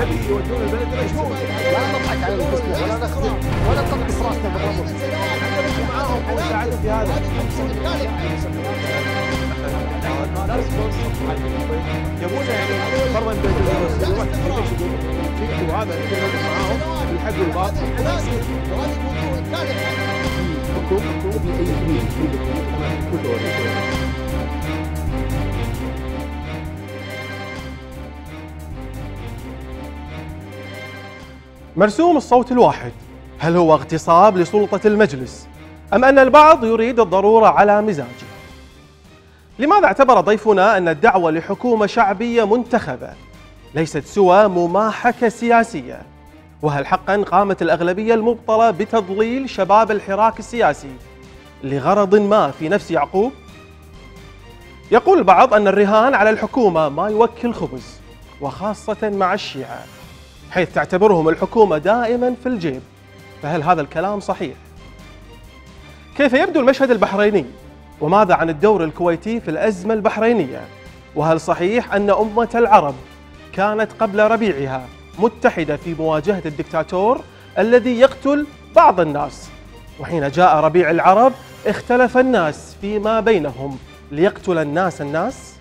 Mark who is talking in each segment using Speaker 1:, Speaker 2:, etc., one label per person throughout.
Speaker 1: يبي يودون البلد الى شلون؟ لا نضحك على الفلسطينيين ولا نخدم ولا نطلق في راسنا بالرمل احنا مش معاهم او نساعدهم في هذا يبونا يعني فرما بيت الفلوس يروح يمشي وهذا معاهم الحق والباطل وهذه الوجوه الثالثه حكم ابن اي كبير كله مرسوم الصوت الواحد هل هو اغتصاب لسلطة المجلس أم أن البعض يريد الضرورة على مزاجه لماذا اعتبر ضيفنا أن الدعوة لحكومة شعبية منتخبة ليست سوى مماحكة سياسية وهل حقا قامت الأغلبية المبطلة بتضليل شباب الحراك السياسي لغرض ما في نفس يعقوب؟ يقول البعض أن الرهان على الحكومة ما يوكل خبز وخاصة مع الشيعة حيث تعتبرهم الحكومة دائما في الجيب فهل هذا الكلام صحيح؟ كيف يبدو المشهد البحريني؟ وماذا عن الدور الكويتي في الأزمة البحرينية؟ وهل صحيح أن أمة العرب كانت قبل ربيعها متحدة في مواجهة الدكتاتور الذي يقتل بعض الناس وحين جاء ربيع العرب اختلف الناس فيما بينهم ليقتل الناس الناس؟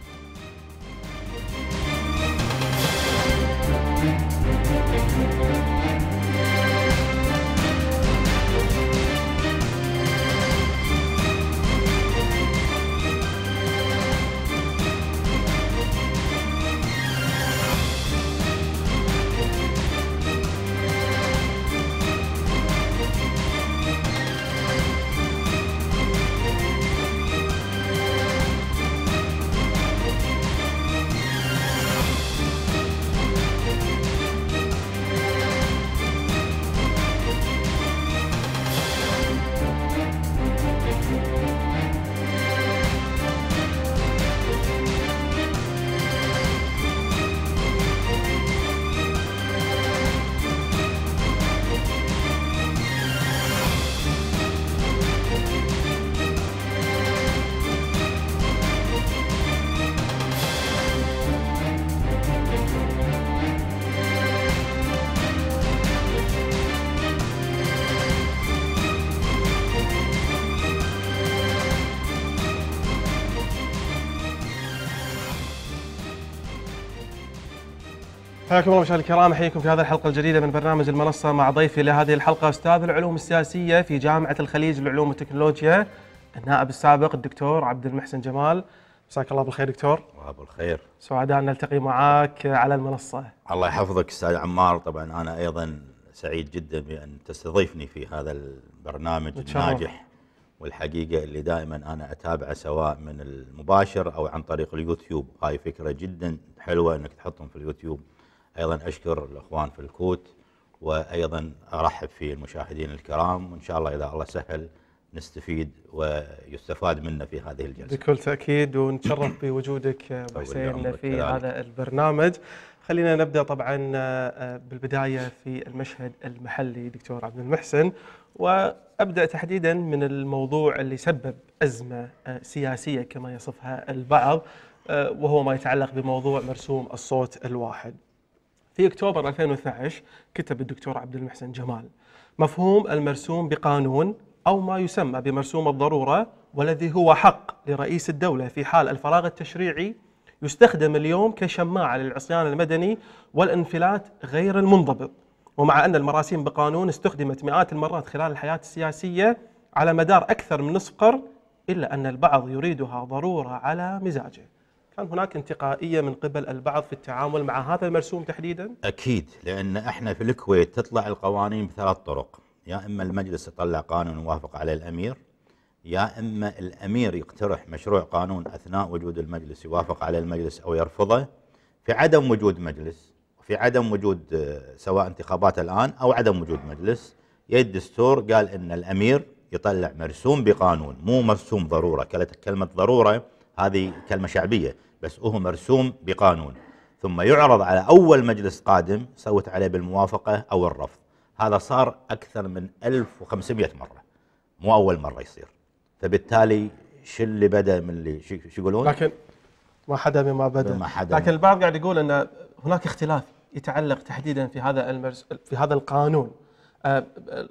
Speaker 1: حياكم الله مشاهدينا الكرام احييكم في هذه الحلقه الجديده من برنامج المنصه مع ضيفي لهذه الحلقه استاذ العلوم السياسيه في جامعه الخليج للعلوم والتكنولوجيا النائب السابق الدكتور عبد المحسن جمال مساك الله بالخير دكتور الله بالخير سعداء ان نلتقي معاك على المنصه
Speaker 2: الله يحفظك استاذ عمار طبعا انا ايضا سعيد جدا بان تستضيفني في هذا البرنامج متشرف. الناجح والحقيقه اللي دائما انا اتابعه سواء من المباشر او عن طريق اليوتيوب هاي فكره جدا حلوه انك تحطهم في اليوتيوب أيضا أشكر الأخوان في الكوت وأيضا أرحب في المشاهدين الكرام وإن شاء الله إذا الله سهل نستفيد ويستفاد منا في هذه الجلسة بكل
Speaker 1: تأكيد ونتشرف بوجودك أبو حسين في هذا البرنامج خلينا نبدأ طبعا آه، بالبداية في المشهد المحلي دكتور عبد المحسن وأبدأ تحديدا من الموضوع اللي سبب أزمة آه، سياسية كما يصفها البعض آه، وهو ما يتعلق بموضوع مرسوم الصوت الواحد في اكتوبر 2012 كتب الدكتور عبد المحسن جمال مفهوم المرسوم بقانون او ما يسمى بمرسوم الضروره والذي هو حق لرئيس الدوله في حال الفراغ التشريعي يستخدم اليوم كشماعه للعصيان المدني والانفلات غير المنضبط ومع ان المراسيم بقانون استخدمت مئات المرات خلال الحياه السياسيه على مدار اكثر من نصف قرن الا ان البعض يريدها ضروره على مزاجه كان هناك انتقائية من قبل البعض في التعامل مع هذا المرسوم تحديدا؟
Speaker 2: أكيد لأن احنا في الكويت تطلع القوانين بثلاث طرق يا إما المجلس يطلع قانون يوافق عليه الأمير يا إما الأمير يقترح مشروع قانون أثناء وجود المجلس يوافق عليه المجلس أو يرفضه في عدم وجود مجلس في عدم وجود آه، سواء انتخابات الآن أو عدم وجود مجلس يد الدستور قال إن الأمير يطلع مرسوم بقانون مو مرسوم ضرورة كلمة ضرورة هذه كلمة شعبية بس هو مرسوم بقانون ثم يعرض على أول مجلس قادم سوت عليه بالموافقة أو الرفض هذا صار أكثر من 1500 مرة مو أول مرة يصير فبالتالي شو اللي بدأ من اللي شو يقولون لكن ما حدا بما بدأ ما حدا لكن
Speaker 1: البعض قاعد يقول أن هناك اختلاف يتعلق تحديدا في هذا المرس في هذا القانون آه،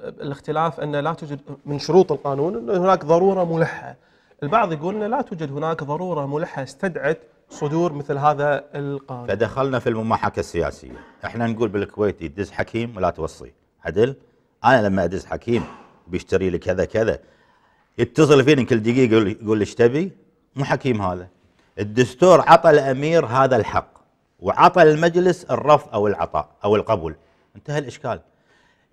Speaker 1: الاختلاف أن لا توجد من شروط القانون أن هناك ضرورة ملحة البعض يقول أن لا توجد هناك ضرورة ملحة استدعت صدور مثل هذا
Speaker 3: القانون
Speaker 2: فدخلنا في المماحكه السياسيه احنا نقول بالكويت يدز حكيم ولا توصي عدل انا لما ادز حكيم بيشتري لي كذا كذا يتصل فيني كل دقيقه يقول ايش تبي مو حكيم هذا الدستور عطى الامير هذا الحق وعطى المجلس الرفض او العطاء او القبول انتهى الاشكال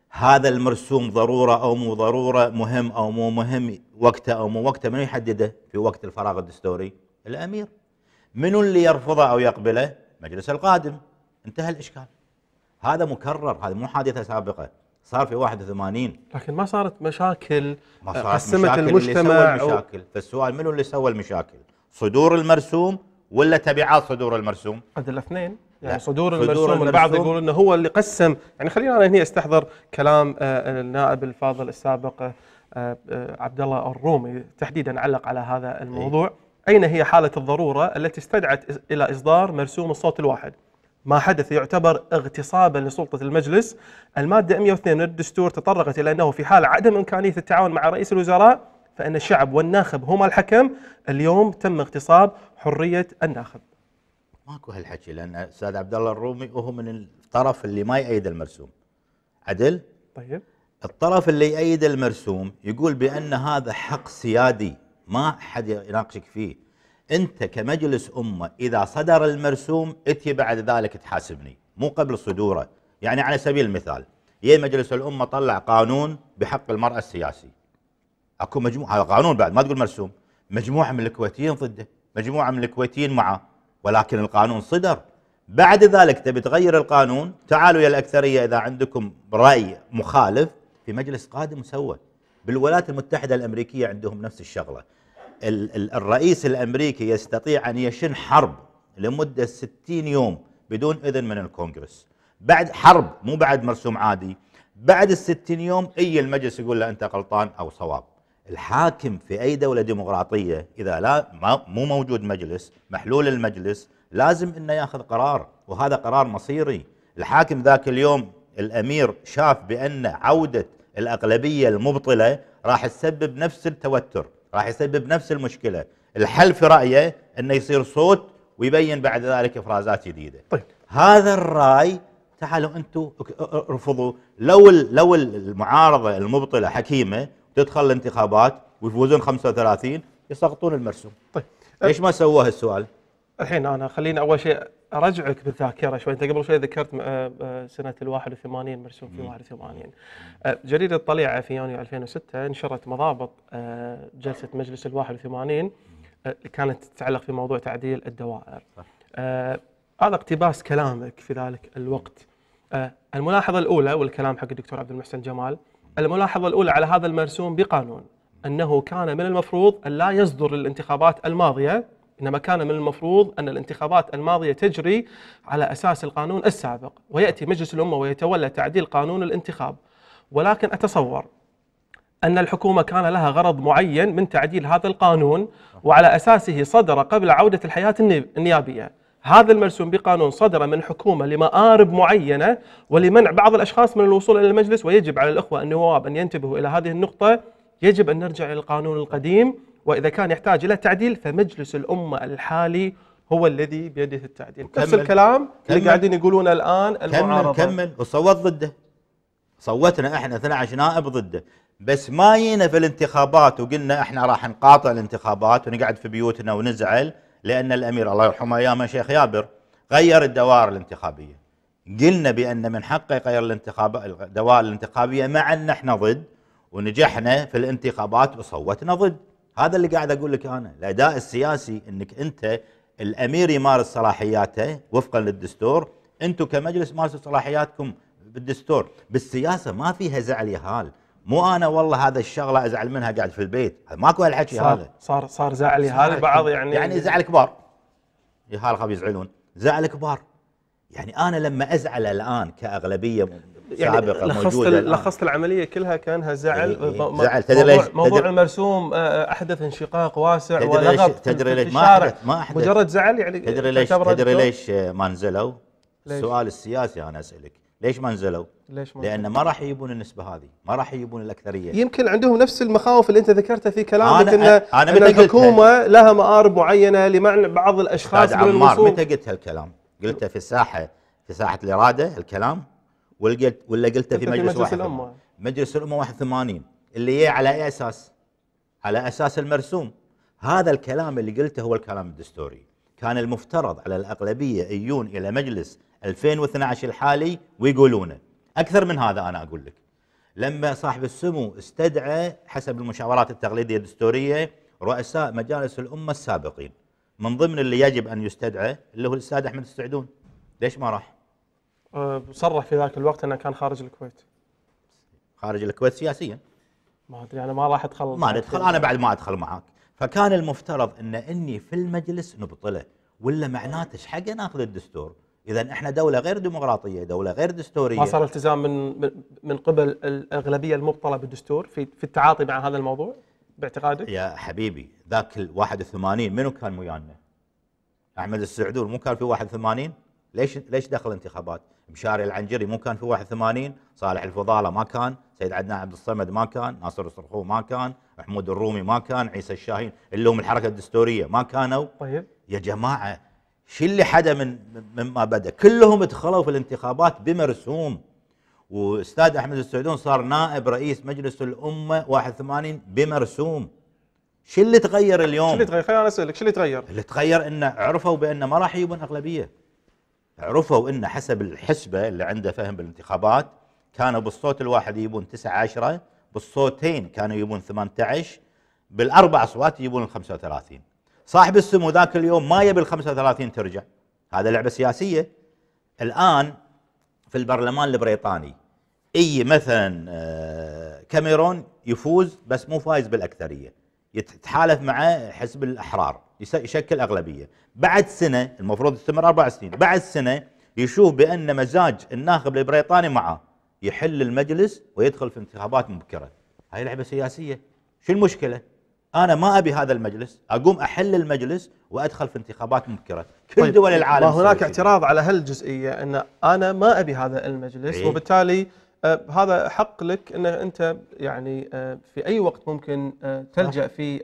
Speaker 2: هذا المرسوم ضروره او مو ضروره مهم او مو مهم وقته او مو وقته من يحدده في وقت الفراغ الدستوري الامير منو اللي يرفضه أو يقبله مجلس القادم انتهى الإشكال هذا مكرر هذا مو حادثة سابقة صار في 81
Speaker 1: لكن ما صارت مشاكل ما آه، صارت قسمت مشاكل المجتمع اللي سوى المشاكل
Speaker 2: أو... فالسؤال منو اللي سوى المشاكل صدور المرسوم ولا تبعات صدور المرسوم
Speaker 1: هذا الاثنين يعني صدور, صدور المرسوم, المرسوم البعض يقول انه هو اللي قسم يعني خلينا انا هنا استحضر كلام آه، آه، النائب الفاضل السابق عبد الله الرومي تحديدا علق على هذا إيه. الموضوع إيه؟ أين هي حالة الضرورة التي استدعت إلى إصدار مرسوم الصوت الواحد ما حدث يعتبر اغتصابا لسلطة المجلس المادة 102 من الدستور تطرقت إلى أنه في حال عدم إمكانية التعاون مع رئيس الوزراء فإن الشعب والناخب هما الحكم اليوم تم اغتصاب حرية الناخب
Speaker 2: ماكو هالحكي لأن أستاذ عبد الله الرومي هو من الطرف اللي ما يأيد المرسوم عدل؟ طيب الطرف اللي يأيد المرسوم يقول بأن هذا حق سيادي ما حد يناقشك فيه انت كمجلس امه اذا صدر المرسوم اتي بعد ذلك تحاسبني مو قبل صدوره يعني على سبيل المثال يا مجلس الامه طلع قانون بحق المراه السياسي اكو مجموعه هذا قانون بعد ما تقول مرسوم مجموعه من الكويتيين ضده مجموعه من الكويتيين معه ولكن القانون صدر بعد ذلك تبي تغير القانون تعالوا يا الاكثريه اذا عندكم راي مخالف في مجلس قادم سوى بالولايات المتحدة الأمريكية عندهم نفس الشغلة الرئيس الأمريكي يستطيع أن يشن حرب لمدة 60 يوم بدون إذن من الكونغرس بعد حرب مو بعد مرسوم عادي بعد الستين يوم اي المجلس يقول له انت غلطان او صواب الحاكم في اي دوله ديمقراطيه اذا لا مو موجود مجلس محلول المجلس لازم انه ياخذ قرار وهذا قرار مصيري الحاكم ذاك اليوم الامير شاف بان عوده الاغلبيه المبطله راح تسبب نفس التوتر راح يسبب نفس المشكله الحل في رايه انه يصير صوت ويبين بعد ذلك افرازات جديده طيب. هذا الراي تعالوا انتم ارفضوا لو لو المعارضه المبطله حكيمه تدخل الانتخابات ويفوزون 35 يسقطون المرسوم طيب ليش ما سووها السؤال
Speaker 1: الحين انا خليني اول شيء ارجعك بالذاكره شوي انت قبل شوي ذكرت آه، آه، سنه ال 81 مرسوم في 81 آه، جريده الطليعه في يونيو 2006 نشرت مضابط جلسه مجلس ال 81 كانت تتعلق في موضوع تعديل الدوائر صح. هذا اقتباس كلامك في ذلك الوقت الملاحظه الاولى والكلام حق الدكتور عبد المحسن جمال الملاحظه الاولى على هذا المرسوم بقانون انه كان من المفروض ان لا يصدر للانتخابات الماضيه إنما كان من المفروض أن الانتخابات الماضية تجري على أساس القانون السابق ويأتي مجلس الأمة ويتولى تعديل قانون الانتخاب ولكن أتصور أن الحكومة كان لها غرض معين من تعديل هذا القانون وعلى أساسه صدر قبل عودة الحياة النيابية هذا المرسوم بقانون صدر من حكومة لمآرب معينة ولمنع بعض الأشخاص من الوصول إلى المجلس ويجب على الأخوة النواب أن ينتبهوا إلى هذه النقطة يجب أن نرجع إلى القانون القديم واذا كان يحتاج الى تعديل فمجلس الامه الحالي هو الذي بيده التعديل نفس الكلام كمل اللي قاعدين
Speaker 2: يقولونه الان المعارضه كمل كمل وصوت ضده صوتنا احنا 12 نائب ضده بس ما جينا في الانتخابات وقلنا احنا راح نقاطع الانتخابات ونقعد في بيوتنا ونزعل لان الامير الله يرحمه ايام شيخ يابر غير الدوائر الانتخابيه قلنا بان من حقه يغير الانتخاب الدوائر الانتخابيه مع ان احنا ضد ونجحنا في الانتخابات وصوتنا ضد هذا اللي قاعد اقول لك انا الاداء السياسي انك انت الامير يمارس صلاحياته وفقا للدستور انتم كمجلس مارسوا صلاحياتكم بالدستور بالسياسه ما فيها زعل يهال مو انا والله هذا الشغله ازعل منها قاعد في البيت ماكو هالحكي هذا صار صار زعل يهال بعض يعني يعني زعل كبار يهال خاب يزعلون زعل كبار يعني انا لما ازعل الان كاغلبيه يعني لخصت موجوده
Speaker 1: لخصت العمليه كلها كانها زعل إيه, إيه. زعل تدري موضوع, ليش موضوع تدري المرسوم آه، آه، احدث انشقاق واسع تدري ليش تدري ليش ما احدث ما احدث مجرد زعل
Speaker 2: يعني تدري ليش تدري ليش ما نزلوا؟ السؤال السياسي انا اسالك ليش ما نزلوا؟ ليش ما لان ما راح يجيبون النسبه هذه، ما راح يجيبون الاكثريه
Speaker 1: يمكن عندهم نفس المخاوف اللي انت ذكرتها في كلامك ان, أنا إن الحكومه لها مآرب معينه لمعنى بعض الاشخاص من عمار متى
Speaker 2: قلت هالكلام؟ قلته في الساحه في ساحه الاراده الكلام ولا قلت ولا قلته في مجلس, في مجلس الامه مجلس الامه 81 اللي جاي على اي اساس؟ على اساس المرسوم هذا الكلام اللي قلته هو الكلام الدستوري كان المفترض على الاغلبيه يجون الى مجلس 2012 الحالي ويقولونه اكثر من هذا انا اقول لك لما صاحب السمو استدعى حسب المشاورات التقليديه الدستوريه رؤساء مجالس الامه السابقين من ضمن اللي يجب ان يستدعى اللي هو الاستاذ احمد السعدون ليش ما راح؟
Speaker 1: صرح في ذاك الوقت انه كان خارج الكويت
Speaker 2: خارج الكويت سياسيا ما ادري انا ما راح ادخل ما ادخل انا بعد ما ادخل معاك فكان المفترض ان اني في المجلس نبطله ولا معناته ايش حق ناخذ الدستور اذا احنا دوله غير ديمقراطيه دوله غير دستوريه ما صار
Speaker 1: التزام من من قبل الاغلبيه المبطله بالدستور في في التعاطي مع هذا الموضوع
Speaker 2: باعتقادك يا حبيبي ذاك ال 81 منو كان ويانا احمد السعدون مو كان في 81 ليش ليش دخل انتخابات مشاري العنجري مو كان في 81 صالح الفضاله ما كان سيد عدنان عبد الصمد ما كان ناصر الصرخو ما كان محمود الرومي ما كان عيسى الشاهين اللي هم الحركه الدستوريه ما كانوا طيب يا جماعه شو اللي حدا من مما بدا كلهم دخلوا في الانتخابات بمرسوم واستاذ احمد السعدون صار نائب رئيس مجلس الامه 81 بمرسوم شو اللي تغير اليوم؟ شو اللي تغير؟ خليني اسالك شو اللي تغير؟ اللي تغير انه عرفوا بانه ما راح يجيبون اغلبيه عرفوا ان حسب الحسبه اللي عنده فهم بالانتخابات كانوا بالصوت الواحد يجيبون 9 10 بالصوتين كانوا يجيبون 18 بالاربع اصوات يجيبون ال 35 صاحب السمو ذاك اليوم ما يبي ال 35 ترجع هذا لعبه سياسيه الان في البرلمان البريطاني اي مثلا آه، كاميرون يفوز بس مو فايز بالاكثريه يتحالف مع حزب الاحرار يشكل اغلبيه بعد سنه المفروض يستمر اربع سنين بعد سنه يشوف بان مزاج الناخب البريطاني معه يحل المجلس ويدخل في انتخابات مبكره هاي لعبه سياسيه شو المشكله انا ما ابي هذا المجلس اقوم احل المجلس وادخل في انتخابات مبكره كل طيب دول العالم ما هناك اعتراض على هالجزئيه ان انا ما ابي هذا المجلس إيه؟ وبالتالي أه، هذا
Speaker 1: حق لك ان انت يعني أه، في اي وقت ممكن أه، تلجا في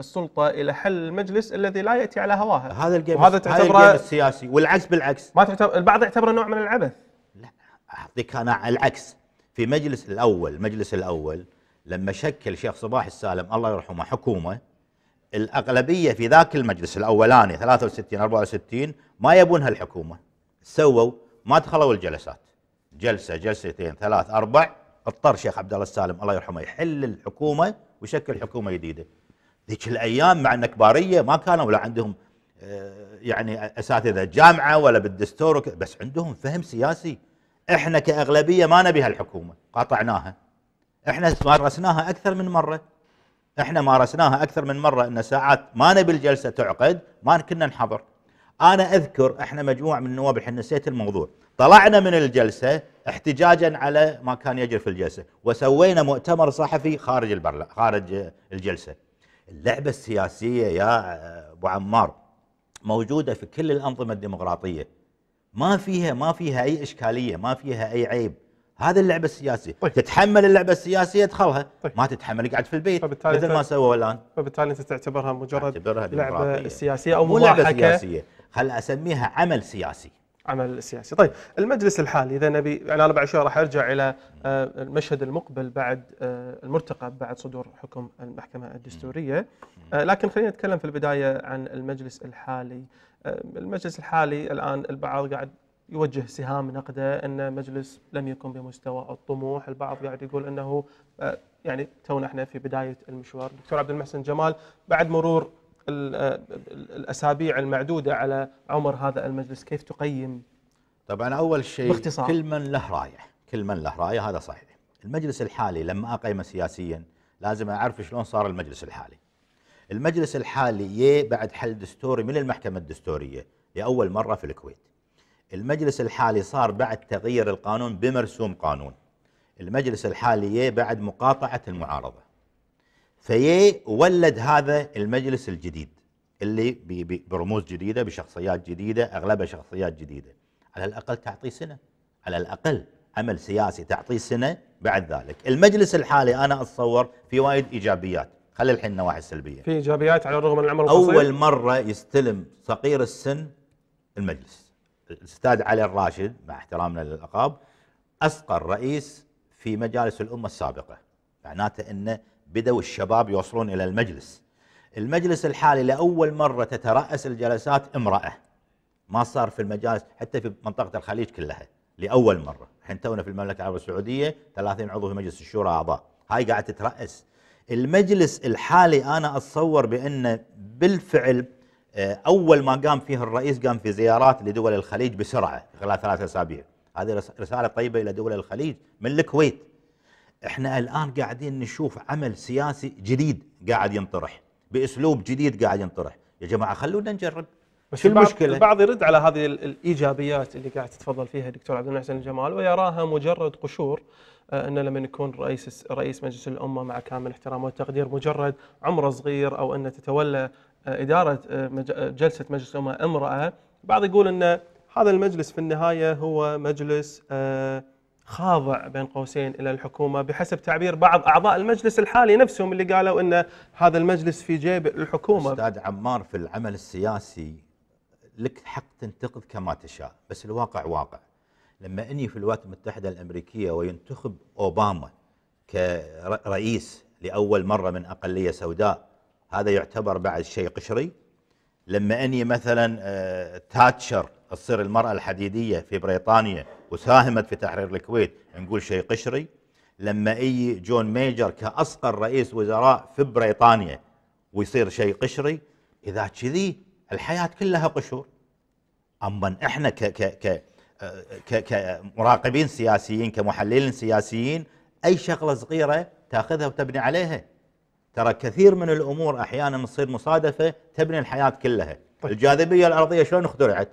Speaker 2: السلطه الى حل
Speaker 1: المجلس الذي لا ياتي على هواها هذا الجيم هذا تعتبره
Speaker 2: السياسي والعكس بالعكس ما تعتبر البعض يعتبره نوع من العبث لا اعطيك انا العكس في مجلس الاول المجلس الاول لما شكل شيخ صباح السالم الله يرحمه حكومه الاغلبيه في ذاك المجلس الاولاني 63 64 ما يبون هالحكومه سووا ما دخلوا الجلسات جلسه جلستين ثلاث اربع اضطر شيخ عبد الله السالم الله يرحمه يحل الحكومه ويشكل حكومه جديده ذيك الايام مع النكباريه ما كانوا ولا عندهم آه، يعني اساتذه جامعه ولا بالدستور بس عندهم فهم سياسي احنا كاغلبيه ما نبي هالحكومه قاطعناها احنا مارسناها اكثر من مره احنا مارسناها اكثر من مره ان ساعات ما نبي الجلسه تعقد ما كنا نحضر انا اذكر احنا مجموعه من النواب الحين نسيت الموضوع طلعنا من الجلسة احتجاجا على ما كان يجري في الجلسة وسوينا مؤتمر صحفي خارج البرلمان خارج الجلسة اللعبة السياسية يا أبو عمار موجودة في كل الأنظمة الديمقراطية ما فيها ما فيها أي إشكالية ما فيها أي عيب هذه اللعبة السياسية طيب. تتحمل اللعبة السياسية ادخلها طيب. ما تتحمل اقعد في البيت مثل ما سووا الآن فبالتالي أنت تعتبرها مجرد لعبة سياسية أو مو لعبة سياسية خل أسميها عمل سياسي
Speaker 1: عمل السياسي طيب المجلس الحالي اذا نبي يعني انا بعد شوي راح ارجع الى آه، المشهد المقبل بعد آه، المرتقب بعد صدور حكم المحكمه الدستوريه آه، لكن خلينا نتكلم في البدايه عن المجلس الحالي المجلس الحالي الان البعض قاعد يوجه سهام نقده ان مجلس لم يكن بمستوى الطموح، البعض قاعد يقول انه يعني تونا احنا في بدايه المشوار، الدكتور عبد المحسن جمال بعد مرور الأسابيع المعدودة على عمر هذا المجلس كيف
Speaker 2: تقيم طبعا أول شيء باختصار. كل من له راية كل من له راية هذا صحيح المجلس الحالي لما أقيمه سياسيا لازم أعرف شلون صار المجلس الحالي المجلس الحالي يه بعد حل دستوري من المحكمة الدستورية لأول مرة في الكويت المجلس الحالي صار بعد تغيير القانون بمرسوم قانون المجلس الحالي يه بعد مقاطعة المعارضة ولد هذا المجلس الجديد اللي برموز جديده بشخصيات جديده اغلبها شخصيات جديده على الاقل تعطيه سنه على الاقل عمل سياسي تعطيه سنه بعد ذلك المجلس الحالي انا اتصور في وايد ايجابيات خلي الحين نواحي السلبيه في
Speaker 1: ايجابيات على الرغم من العمر القصير اول مره
Speaker 2: يستلم صغير السن المجلس الاستاذ علي الراشد مع احترامنا للالقاب اصغر رئيس في مجالس الامه السابقه معناته انه بدأوا الشباب يوصلون إلى المجلس المجلس الحالي لأول مرة تترأس الجلسات امرأة ما صار في المجالس حتى في منطقة الخليج كلها لأول مرة الحين تونا في المملكة العربية السعودية 30 عضو في مجلس الشورى أعضاء هاي قاعد تترأس المجلس الحالي أنا أتصور بأنه بالفعل آه، أول ما قام فيه الرئيس قام في زيارات لدول الخليج بسرعة خلال ثلاثة أسابيع هذه رسالة طيبة إلى دول الخليج من الكويت احنا الان قاعدين نشوف عمل سياسي جديد قاعد ينطرح باسلوب جديد قاعد ينطرح يا جماعه خلونا نجرب بس شو المشكله
Speaker 1: البعض يرد على هذه الايجابيات اللي قاعد تتفضل فيها الدكتور عبد المحسن الجمال ويراها مجرد قشور آه، انه لما يكون رئيس رئيس مجلس الامه مع كامل احترام والتقدير مجرد عمره صغير او انه تتولى آه، اداره آه، جلسه مجلس الامه امراه بعض يقول ان هذا المجلس في النهايه هو مجلس آه خاضع بين قوسين الى الحكومه بحسب تعبير بعض اعضاء المجلس الحالي نفسهم اللي قالوا ان هذا المجلس في جيب
Speaker 2: الحكومه استاذ عمار في العمل السياسي لك حق تنتقد كما تشاء بس الواقع واقع لما اني في الولايات المتحده الامريكيه وينتخب اوباما كرئيس لاول مره من اقليه سوداء هذا يعتبر بعد شيء قشري لما اني مثلا آه، تاتشر تصير المرأة الحديدية في بريطانيا وساهمت في تحرير الكويت نقول شيء قشري لما اي جون ميجر كأصغر رئيس وزراء في بريطانيا ويصير شيء قشري إذا كذي الحياة كلها قشور أما إحنا ك ك ك كمراقبين سياسيين كمحللين سياسيين أي شغلة صغيرة تاخذها وتبني عليها ترى كثير من الأمور أحيانا تصير مصادفة تبني الحياة كلها طيب. الجاذبية الأرضية شلون اخترعت؟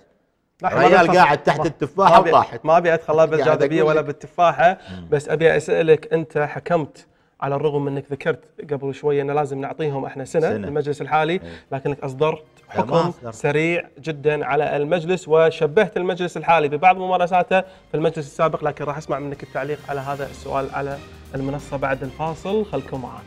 Speaker 2: الرجال قاعد تحت التفاحه وطاحت ما ابي ادخل لا بالجاذبيه ولا
Speaker 1: بالتفاحه بس ابي اسالك انت حكمت على الرغم انك ذكرت قبل شويه انه لازم نعطيهم احنا سنه, سنة. المجلس الحالي إيه. لكنك اصدرت حكم سريع جدا على المجلس وشبهت المجلس الحالي ببعض ممارساته في المجلس السابق لكن راح اسمع منك التعليق على هذا السؤال على المنصه بعد الفاصل خلكم معنا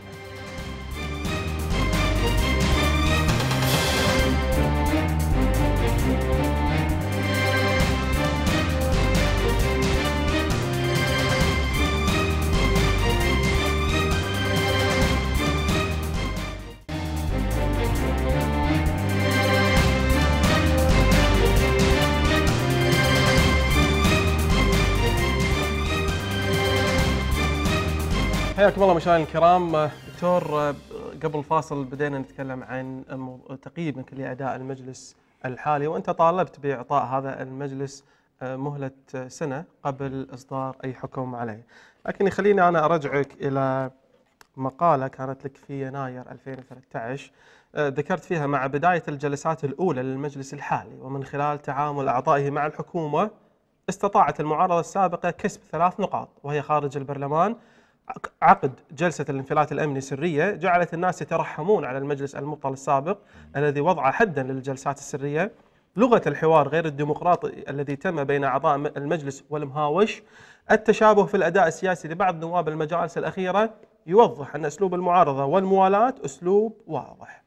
Speaker 1: حياكم الله مشاهدينا الكرام دكتور قبل فاصل بدينا نتكلم عن تقييمك لاداء المجلس الحالي وانت طالبت باعطاء هذا المجلس آه، مهله سنه قبل اصدار اي حكم عليه لكن خليني انا ارجعك الى مقاله كانت لك في يناير 2013 آه، ذكرت فيها مع بدايه الجلسات الاولى للمجلس الحالي ومن خلال تعامل اعضائه مع الحكومه استطاعت المعارضه السابقه كسب ثلاث نقاط وهي خارج البرلمان عقد جلسة الانفلات الأمني سرية جعلت الناس يترحمون على المجلس المبطل السابق الذي وضع حدا للجلسات السرية لغة الحوار غير الديمقراطي الذي تم بين أعضاء المجلس والمهاوش التشابه في الأداء السياسي لبعض نواب المجالس الأخيرة يوضح أن أسلوب المعارضة والموالاة أسلوب واضح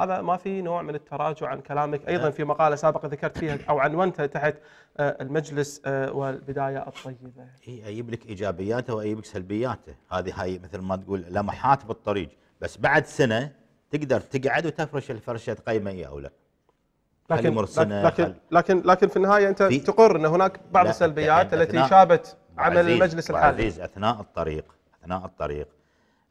Speaker 1: هذا ما في نوع من التراجع عن كلامك ايضا نعم. في مقاله سابقه ذكرت فيها او عنونتها تحت آه، المجلس آه، والبدايه الطيبه.
Speaker 2: اي اجيب لك ايجابياته واجيب لك سلبياته، هذه هاي مثل ما تقول لمحات بالطريق، بس بعد سنه تقدر تقعد وتفرش الفرشه تقيمه اي او لا. لكن لكن, لكن
Speaker 1: لكن لكن في النهايه انت تقر ان هناك
Speaker 2: بعض السلبيات التي شابت عمل المجلس الحالي. عزيز اثناء الطريق اثناء الطريق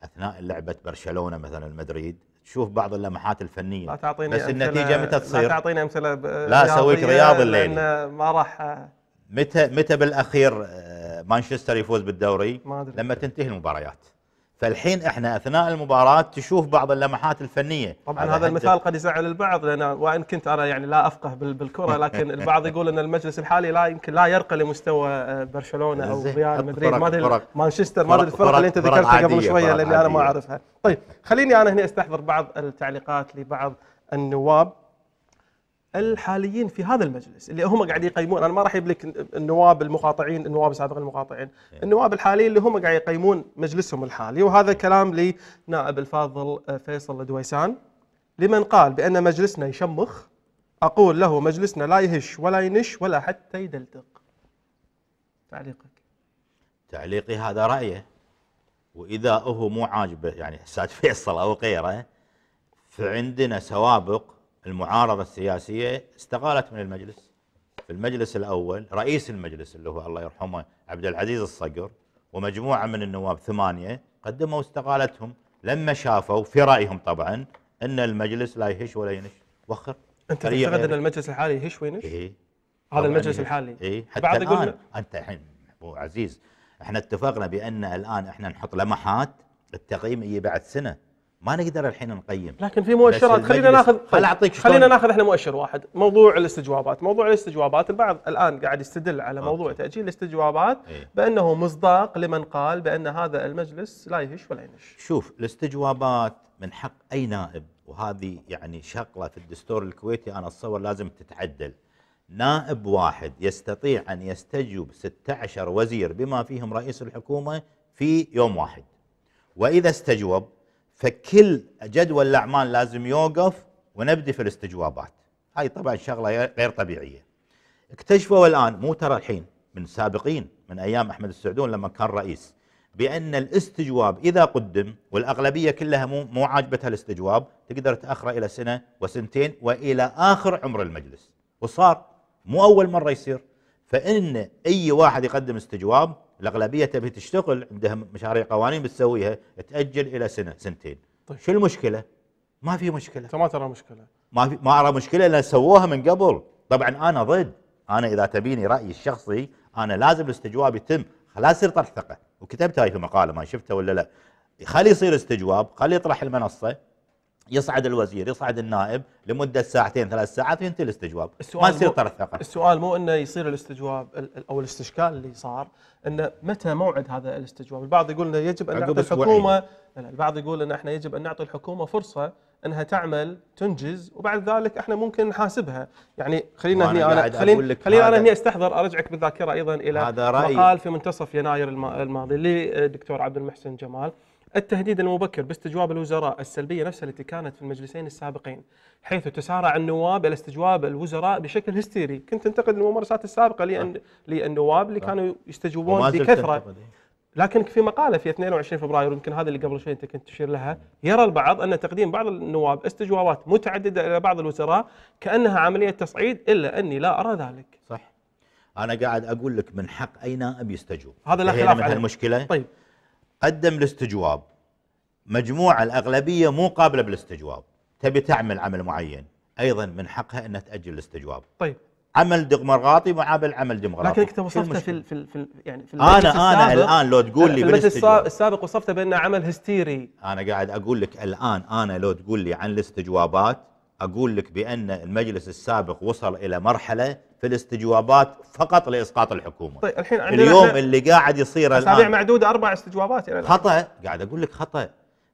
Speaker 2: اثناء لعبه برشلونه مثلا المدريد شوف بعض اللمحات الفنيه لا تعطيني بس النتيجه متى تصير؟ لا تعطيني امثله لا اسويك رياض الليل
Speaker 1: ما راح
Speaker 2: متى متى بالاخير آه، مانشستر يفوز بالدوري؟ ما أدري. لما تنتهي المباريات فالحين احنا اثناء المباراه تشوف بعض اللمحات الفنيه طبعا هذا, المثال
Speaker 1: قد يزعل البعض لان وان كنت انا يعني لا افقه بالكره لكن البعض يقول ان المجلس الحالي لا يمكن لا يرقى لمستوى آه، برشلونه او ريال مدريد ما ادري مانشستر ما ادري الفرق اللي انت ذكرتها قبل شويه لاني انا ما اعرفها طيب خليني انا هنا استحضر بعض التعليقات لبعض النواب الحاليين في هذا المجلس اللي هم قاعد يقيمون انا ما راح اجيب لك النواب المقاطعين النواب السابقين المقاطعين إيه. النواب الحاليين اللي هم قاعد يقيمون مجلسهم الحالي وهذا كلام لنائب الفاضل آه، فيصل الدويسان لمن قال بان مجلسنا يشمخ اقول له مجلسنا لا يهش ولا ينش ولا حتى يدلدق
Speaker 2: تعليقك تعليقي هذا رايه واذا هو مو عاجبه يعني استاذ فيصل او غيره فعندنا سوابق المعارضة السياسية استقالت من المجلس في المجلس الأول رئيس المجلس اللي هو الله يرحمه عبد العزيز الصقر ومجموعة من النواب ثمانية قدموا استقالتهم لما شافوا في رأيهم طبعا أن المجلس لا يهش ولا ينش وخر أنت تعتقد أن
Speaker 1: المجلس الحالي يهش وينش؟
Speaker 2: إيه هذا المجلس الحالي إيه حتى بعد الآن أنت الحين أبو عزيز احنا اتفقنا بأن الآن احنا نحط لمحات التقييم يجي بعد سنة ما نقدر الحين نقيم لكن في مؤشرات
Speaker 1: خلينا ناخذ خلينا خلينا ناخذ احنا مؤشر واحد موضوع الاستجوابات موضوع الاستجوابات البعض الان قاعد يستدل على موضوع أوكي. تاجيل الاستجوابات إيه؟ بانه مصداق لمن قال بان هذا المجلس لا يهش ولا ينش
Speaker 2: شوف الاستجوابات من حق اي نائب وهذه يعني شغله في الدستور الكويتي انا اتصور لازم تتعدل نائب واحد يستطيع ان يستجوب 16 وزير بما فيهم رئيس الحكومه في يوم واحد واذا استجوب فكل جدول الاعمال لازم يوقف ونبدي في الاستجوابات هاي طبعا شغله غير طبيعيه اكتشفوا الان مو ترى الحين من سابقين من ايام احمد السعدون لما كان رئيس بان الاستجواب اذا قدم والاغلبيه كلها مو مو عاجبتها الاستجواب تقدر تاخره الى سنه وسنتين والى اخر عمر المجلس وصار مو اول مره يصير فان اي واحد يقدم استجواب الاغلبيه تبي تشتغل عندها مشاريع قوانين بتسويها تاجل الى سنه سنتين طيب. شو المشكله؟ ما في مشكله
Speaker 1: ما ترى مشكله
Speaker 2: ما في ما ارى مشكله لان سووها من قبل طبعا انا ضد انا اذا تبيني رايي الشخصي انا لازم الاستجواب يتم لا يصير طرح ثقه وكتبت هاي في مقاله ما شفتها ولا لا خلي يصير استجواب خلي يطرح المنصه يصعد الوزير يصعد النائب لمده ساعتين ثلاث ساعات وينتهي الاستجواب ما يصير ترثقه السؤال مو انه
Speaker 1: يصير الاستجواب او الاستشكال اللي صار انه متى موعد هذا الاستجواب البعض يقول انه يجب ان نعطي الحكومه لا البعض يقول ان احنا يجب ان نعطي الحكومه فرصه انها تعمل تنجز وبعد ذلك احنا ممكن نحاسبها يعني خلينا هني انا خلينا خلينا انا هني استحضر ارجعك بالذاكره ايضا الى هذا رأي مقال في منتصف يناير الماضي للدكتور عبد المحسن جمال التهديد المبكر باستجواب الوزراء السلبية نفسها التي كانت في المجلسين السابقين حيث تسارع النواب إلى استجواب الوزراء بشكل هستيري كنت أنتقد الممارسات السابقة لأن نعم. للنواب اللي نعم. كانوا يستجوبون بكثرة إيه. لكن في مقالة في 22 فبراير يمكن هذا اللي قبل شوي أنت كنت تشير لها يرى البعض أن تقديم بعض النواب استجوابات متعددة إلى بعض الوزراء كأنها عملية تصعيد إلا أني لا أرى ذلك
Speaker 2: صح أنا قاعد أقول لك من حق أي نائب يستجوب هذا لا خلاف عليه المشكلة طيب قدم الاستجواب مجموعة الأغلبية مو قابلة بالاستجواب تبي تعمل عمل معين أيضا من حقها أن تأجل الاستجواب طيب عمل دغمرغاطي معابل عمل ديمقراطي لكن انت وصفته
Speaker 1: في, في في يعني في انا انا الان لو تقول لي المجلس
Speaker 2: السابق وصفته بانه عمل هستيري انا قاعد اقول لك الان انا لو تقول لي عن الاستجوابات أقول لك بأن المجلس السابق وصل إلى مرحلة في الاستجوابات فقط لإسقاط الحكومة
Speaker 1: طيب الحين عندنا اليوم
Speaker 2: اللي قاعد يصير الآن أسابيع
Speaker 1: معدودة أربع استجوابات
Speaker 2: يعني خطأ قاعد أقول لك خطأ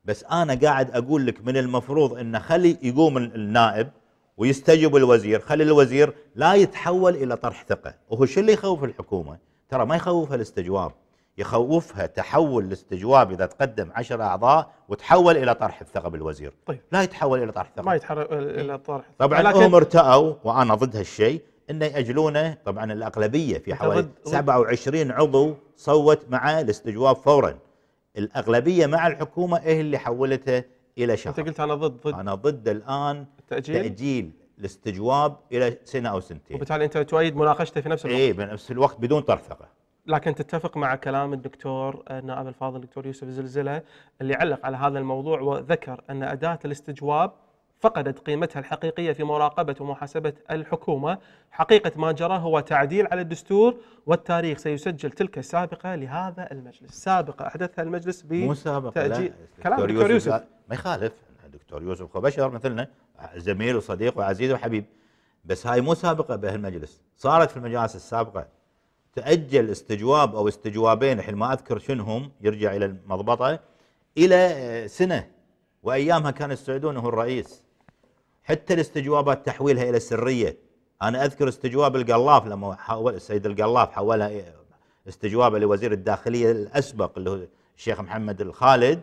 Speaker 2: بس أنا قاعد أقول لك من المفروض أن خلي يقوم النائب ويستجب الوزير خلي الوزير لا يتحول إلى طرح ثقة وهو شو اللي يخوف الحكومة ترى ما يخوفها الاستجواب يخوفها تحول الاستجواب اذا تقدم 10 اعضاء وتحول الى طرح الثغب الوزير طيب. لا يتحول الى طرح الثغب
Speaker 1: ما يتحول الى طرح طبعا لكن... هم
Speaker 2: ارتأوا وانا ضد هالشيء انه ياجلونه طبعا الاغلبيه في حوالي 27 عضو صوت مع الاستجواب فورا الاغلبيه مع الحكومه هي اللي حولته الى شهر انت قلت انا ضد ضد انا ضد الان التاجيل تاجيل الاستجواب الى سنه او سنتين وبالتالي انت تؤيد مناقشته في نفس الوقت اي بنفس الوقت بدون طرفقه
Speaker 1: لكن تتفق مع كلام الدكتور النائب آه، الفاضل الدكتور يوسف زلزله اللي علق على هذا الموضوع وذكر ان اداه الاستجواب فقدت قيمتها الحقيقيه في مراقبه ومحاسبه الحكومه، حقيقه ما جرى هو تعديل على الدستور والتاريخ سيسجل تلك السابقه لهذا المجلس، سابقه احدثها المجلس ب مو سابقه كلام الدكتور يوسف, يوسف
Speaker 2: ما يخالف الدكتور يوسف بشر مثلنا زميل وصديق وعزيز وحبيب بس هاي مو سابقه بهالمجلس، صارت في المجالس السابقه تأجل استجواب أو استجوابين الحين ما أذكر شنهم يرجع إلى المضبطة إلى سنة وأيامها كان السعدون هو الرئيس حتى الاستجوابات تحويلها إلى سرية أنا أذكر استجواب القلاف لما حول السيد القلاف حولها استجوابه لوزير الداخلية الأسبق اللي هو الشيخ محمد الخالد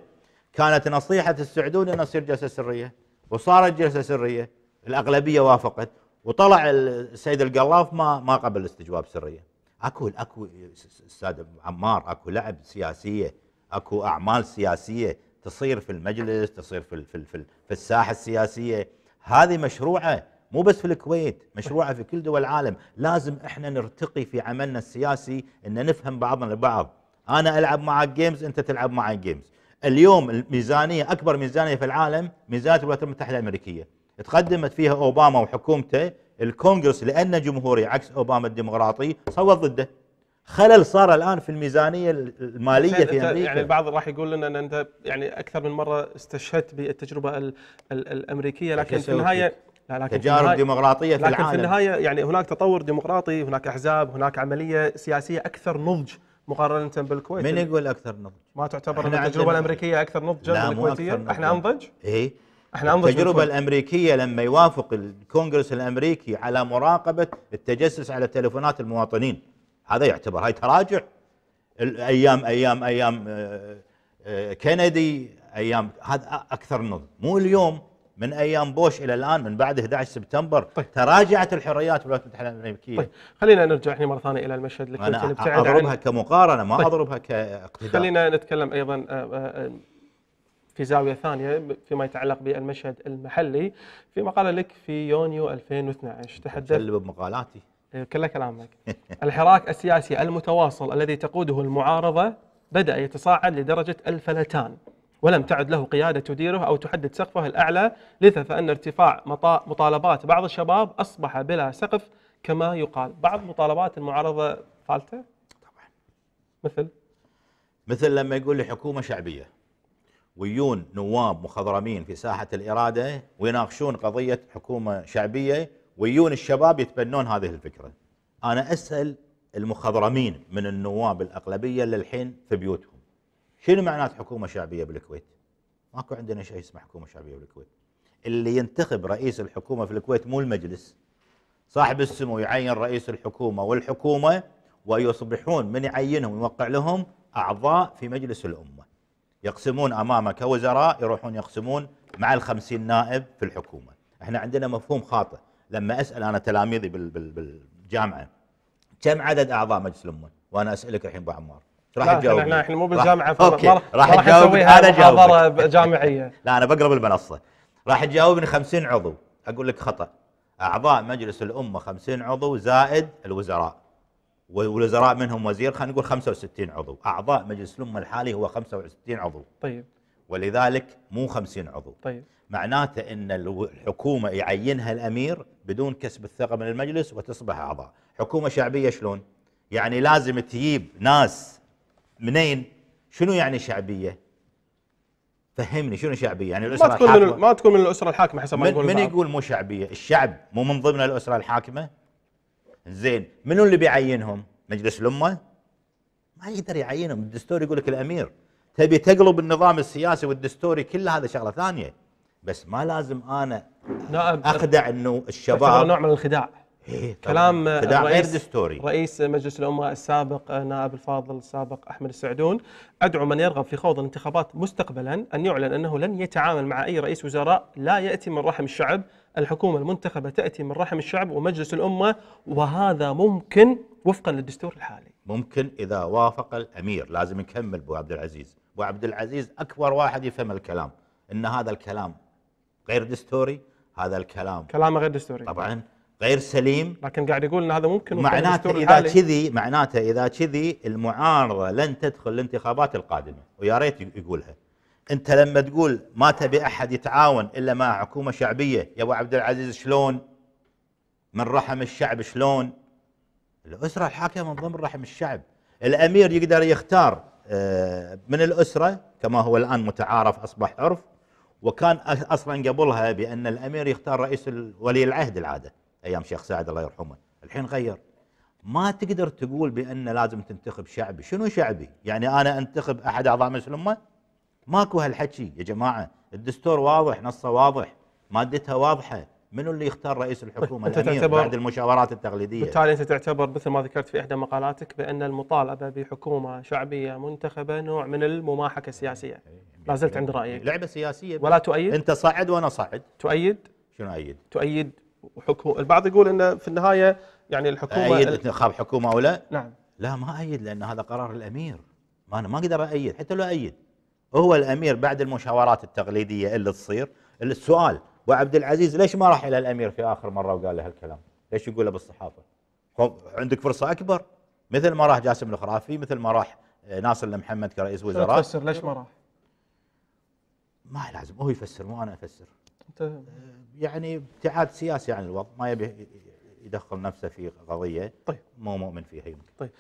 Speaker 2: كانت نصيحة السعدون أن تصير جلسة سرية وصارت جلسة سرية الأغلبية وافقت وطلع السيد القلاف ما ما قبل استجواب سريه اكو اكو استاذ عمار اكو لعب سياسيه اكو اعمال سياسيه تصير في المجلس تصير في في في, في الساحه السياسيه هذه مشروعه مو بس في الكويت مشروعه في كل دول العالم لازم احنا نرتقي في عملنا السياسي ان نفهم بعضنا البعض انا العب معك جيمز انت تلعب معي جيمز اليوم الميزانيه اكبر ميزانيه في العالم ميزانيه الولايات المتحده الامريكيه تقدمت فيها اوباما وحكومته الكونغرس لأنه جمهوري عكس أوباما الديمقراطي صوت ضده خلل صار الآن في الميزانية المالية في أمريكا يعني
Speaker 3: البعض
Speaker 1: راح يقول لنا أن أنت يعني أكثر من مرة استشهدت بالتجربة الـ الـ الأمريكية لكن في النهاية لا لكن تجارب في ديمقراطيه في لكن العالم لكن في النهايه يعني هناك تطور ديمقراطي هناك احزاب هناك عمليه سياسيه اكثر نضج مقارنه بالكويت من يقول اكثر نضج ما تعتبر التجربه الامريكيه اكثر نضجا من الكويتيه احنا انضج
Speaker 2: اي احنا التجربه الامريكيه لما يوافق الكونغرس الامريكي على مراقبه التجسس على تلفونات المواطنين هذا يعتبر هاي تراجع الايام ايام ايام آه، آه، كندي ايام هذا اكثر نضج مو اليوم من ايام بوش الى الان من بعد 11 سبتمبر طيب. تراجعت الحريات بالولايات المتحده الامريكيه طيب خلينا نرجع احنا مره ثانيه الى المشهد اللي كنت انا اضربها عن... كمقارنه ما طيب. اضربها كاقتداء
Speaker 1: خلينا نتكلم ايضا آه، في زاوية ثانية فيما يتعلق بالمشهد المحلي في مقالة لك في يونيو 2012 تحدث
Speaker 2: بمقالاتي
Speaker 1: إيه، كل كلامك الحراك السياسي المتواصل الذي تقوده المعارضة بدأ يتصاعد لدرجة الفلتان ولم تعد له قيادة تديره أو تحدد سقفه الأعلى لذا فإن ارتفاع مطالبات بعض الشباب أصبح بلا سقف كما يقال بعض مطالبات المعارضة فالتة طبعا
Speaker 2: مثل مثل لما يقول لي حكومة شعبية ويون نواب مخضرمين في ساحة الإرادة ويناقشون قضية حكومة شعبية ويون الشباب يتبنون هذه الفكرة أنا أسأل المخضرمين من النواب الأغلبية للحين في بيوتهم شنو معنات حكومة شعبية بالكويت ماكو عندنا شيء اسمه حكومة شعبية بالكويت اللي ينتخب رئيس الحكومة في الكويت مو المجلس صاحب السمو يعين رئيس الحكومة والحكومة ويصبحون من يعينهم يوقع لهم أعضاء في مجلس الأمة يقسمون امامك وزراء يروحون يقسمون مع ال نائب في الحكومه احنا عندنا مفهوم خاطئ لما اسال انا تلاميذي بالجامعه كم عدد اعضاء مجلس الامه وانا اسالك الحين ابو عمار راح تجاوب احنا احنا مو بالجامعه اوكي راح تجاوب انا جاوب جامعيه لا انا بقرب المنصه راح تجاوبني 50 عضو اقول لك خطا اعضاء مجلس الامه 50 عضو زائد الوزراء والوزراء منهم وزير خلينا نقول 65 عضو اعضاء مجلس الامه الحالي هو 65 عضو طيب ولذلك مو 50 عضو طيب معناته ان الحكومه يعينها الامير بدون كسب الثقه من المجلس وتصبح اعضاء حكومه شعبيه شلون يعني لازم تجيب ناس منين شنو يعني شعبيه فهمني شنو شعبيه يعني الاسره ما تكون الحاكمة. من ما
Speaker 1: تكون من الاسره الحاكمه حسب ما يقول من, من يقول
Speaker 2: مو شعبيه الشعب مو من ضمن الاسره الحاكمه زين منو اللي بيعينهم؟ مجلس الامه؟ ما يقدر يعينهم الدستور يقول لك الامير تبي تقلب النظام السياسي والدستوري كل هذا شغله ثانيه بس ما لازم انا اخدع انه الشباب نوع من الخداع إيه، كلام غير دستوري
Speaker 1: رئيس مجلس الامه السابق نائب الفاضل السابق احمد السعدون ادعو من يرغب في خوض الانتخابات مستقبلا ان يعلن انه لن يتعامل مع اي رئيس وزراء لا ياتي من رحم الشعب، الحكومه المنتخبه تاتي من رحم الشعب ومجلس الامه وهذا ممكن
Speaker 2: وفقا للدستور الحالي. ممكن اذا وافق الامير، لازم نكمل ابو عبد العزيز، ابو عبد العزيز اكبر واحد يفهم الكلام، ان هذا الكلام غير دستوري، هذا الكلام كلامه غير دستوري طبعا غير سليم لكن قاعد يقول ان هذا ممكن معناته اذا كذي معناته اذا كذي المعارضه لن تدخل الانتخابات القادمه ويا ريت يقولها انت لما تقول ما تبي احد يتعاون الا مع حكومه شعبيه يا ابو عبد العزيز شلون من رحم الشعب شلون الاسره الحاكمه من ضمن رحم الشعب الامير يقدر يختار آه، من الاسره كما هو الان متعارف اصبح عرف وكان اصلا قبلها بان الامير يختار رئيس ولي العهد العاده ايام شيخ سعد الله يرحمه الحين غير ما تقدر تقول بان لازم تنتخب شعبي شنو شعبي يعني انا انتخب احد اعضاء مجلس الامه ماكو هالحكي يا جماعه الدستور واضح نصه واضح مادتها واضحه منو اللي يختار رئيس الحكومه الامير بعد المشاورات التقليديه بالتالي
Speaker 1: انت تعتبر مثل ما ذكرت في احدى مقالاتك بان المطالبه بحكومه شعبيه منتخبه نوع من المماحكه السياسيه لا إيه،
Speaker 2: إيه، إيه، زلت عند رايك
Speaker 1: لعبه سياسيه ولا تؤيد
Speaker 2: انت صعد وانا صعد تؤيد شنو ايد تؤيد وحكم البعض يقول انه في النهايه يعني الحكومه ايد انتخاب حكومه او لا؟ نعم لا ما ايد لان هذا قرار الامير ما انا ما اقدر ايد حتى لو ايد هو الامير بعد المشاورات التقليديه اللي تصير السؤال وعبد العزيز ليش ما راح الى الامير في اخر مره وقال له هالكلام؟ ليش يقول له بالصحافه؟ عندك فرصه اكبر مثل ما راح جاسم الخرافي مثل ما راح آه، ناصر المحمد كرئيس وزراء تفسر ليش ما راح؟ ما لازم هو يفسر مو انا افسر انت آه، يعني ابتعاد سياسي عن الوضع ما يبي يدخل نفسه في قضيه طيب مو مؤمن فيها يمكن
Speaker 1: طيب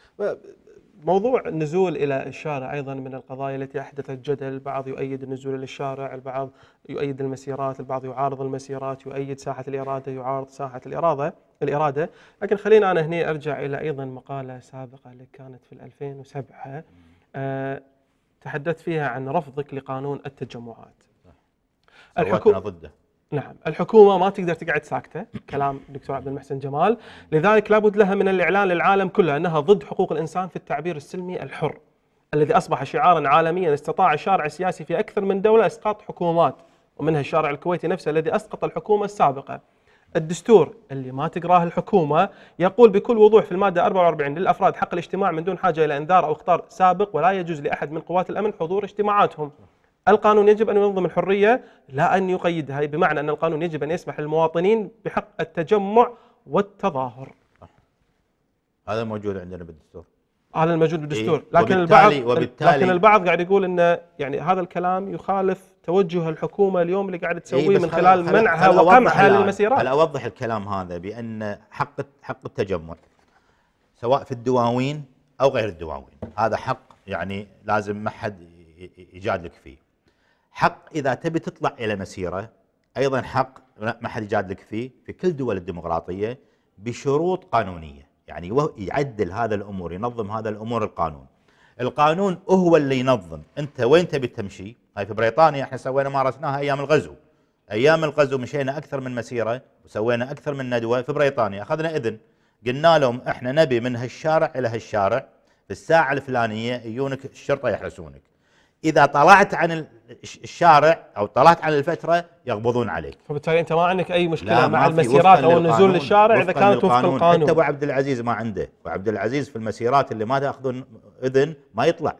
Speaker 1: موضوع النزول الى الشارع ايضا من القضايا التي احدثت جدل، البعض يؤيد النزول الى الشارع، البعض يؤيد المسيرات، البعض يعارض المسيرات، يؤيد ساحه الاراده، يعارض ساحه الاراده، الاراده، لكن خلينا انا هنا ارجع الى ايضا مقاله سابقه اللي كانت في 2007 أه تحدثت فيها عن رفضك لقانون التجمعات.
Speaker 2: الحكومه ضده
Speaker 1: نعم الحكومة ما تقدر تقعد ساكتة كلام الدكتور عبد المحسن جمال لذلك لابد لها من الإعلان للعالم كله أنها ضد حقوق الإنسان في التعبير السلمي الحر الذي أصبح شعارا عالميا استطاع الشارع السياسي في أكثر من دولة إسقاط حكومات ومنها الشارع الكويتي نفسه الذي أسقط الحكومة السابقة الدستور اللي ما تقراه الحكومة يقول بكل وضوح في المادة 44 للأفراد حق الاجتماع من دون حاجة إلى إنذار أو إخطار سابق ولا يجوز لأحد من قوات الأمن حضور اجتماعاتهم القانون يجب أن ينظم الحرية لا أن يقيدها بمعنى أن القانون يجب أن يسمح للمواطنين بحق التجمع والتظاهر
Speaker 2: هذا موجود عندنا بالدستور هذا الموجود بالدستور إيه؟ لكن البعض وبالتالي لكن
Speaker 1: البعض قاعد يقول ان يعني هذا الكلام يخالف توجه الحكومه اليوم اللي قاعد إيه، تسويه إيه من خلال منعها وقمعها للمسيرات هل اوضح
Speaker 2: الكلام هذا بان حق حق التجمع سواء في الدواوين او غير الدواوين هذا حق يعني لازم ما حد يجادلك فيه حق اذا تبي تطلع الى مسيره ايضا حق ما حد يجادلك فيه في كل دول الديمقراطيه بشروط قانونيه يعني يعدل هذا الامور ينظم هذا الامور القانون القانون هو اللي ينظم انت وين تبي تمشي هاي في بريطانيا احنا سوينا مارسناها ايام الغزو ايام الغزو مشينا اكثر من مسيره وسوينا اكثر من ندوه في بريطانيا اخذنا اذن قلنا لهم احنا نبي من هالشارع الى هالشارع في الساعه الفلانيه يجونك الشرطه يحرسونك اذا طلعت عن الشارع او طلعت عن الفتره يقبضون عليك
Speaker 1: فبالتالي انت ما عندك اي مشكله مع المسيرات او النزول للشارع اذا كانت وفق القانون حتى ابو
Speaker 2: عبد العزيز ما عنده ابو عبد العزيز في المسيرات اللي ما تاخذون اذن ما يطلع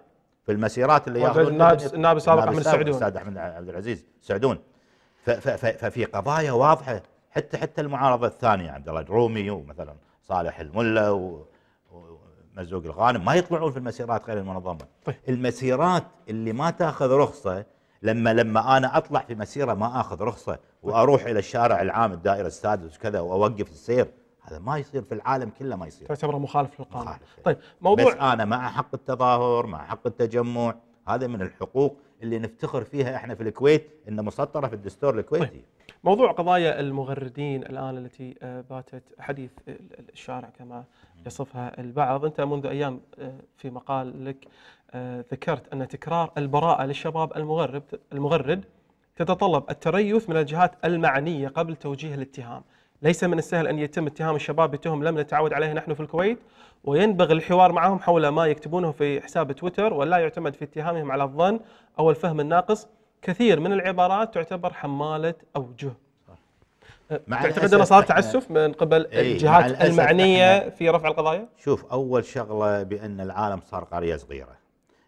Speaker 2: في المسيرات اللي ياخذون النائب السابق احمد السعدون الاستاذ احمد عبد العزيز سعدون ففي قضايا واضحه حتى حتى المعارضه الثانيه عبد الله الرومي ومثلا صالح الملا مرزوق الغانم ما يطلعون في المسيرات غير المنظمه طيب. المسيرات اللي ما تاخذ رخصه لما لما انا اطلع في مسيره ما اخذ رخصه طيب. واروح الى الشارع العام الدائره السادس وكذا واوقف السير هذا ما يصير في العالم كله ما يصير
Speaker 1: تعتبره مخالف
Speaker 2: للقانون مخالف. طيب موضوع بس انا مع حق التظاهر مع حق التجمع هذا من الحقوق اللي نفتخر فيها احنا في الكويت ان مسطره في الدستور الكويتي طيب.
Speaker 1: موضوع قضايا المغردين الان التي آه، باتت حديث الشارع كما يصفها البعض أنت منذ أيام آه، في مقال لك آه، ذكرت أن تكرار البراءة للشباب المغرب المغرد تتطلب التريث من الجهات المعنية قبل توجيه الاتهام ليس من السهل أن يتم اتهام الشباب بتهم لم نتعود عليها نحن في الكويت وينبغي الحوار معهم حول ما يكتبونه في حساب تويتر ولا يعتمد في اتهامهم على الظن أو الفهم الناقص كثير من العبارات تعتبر حمالة أوجه مع تعتقد انه صار تعسف من قبل ايه الجهات المعنيه في رفع القضايا؟
Speaker 2: شوف اول شغله بان العالم صار قريه صغيره.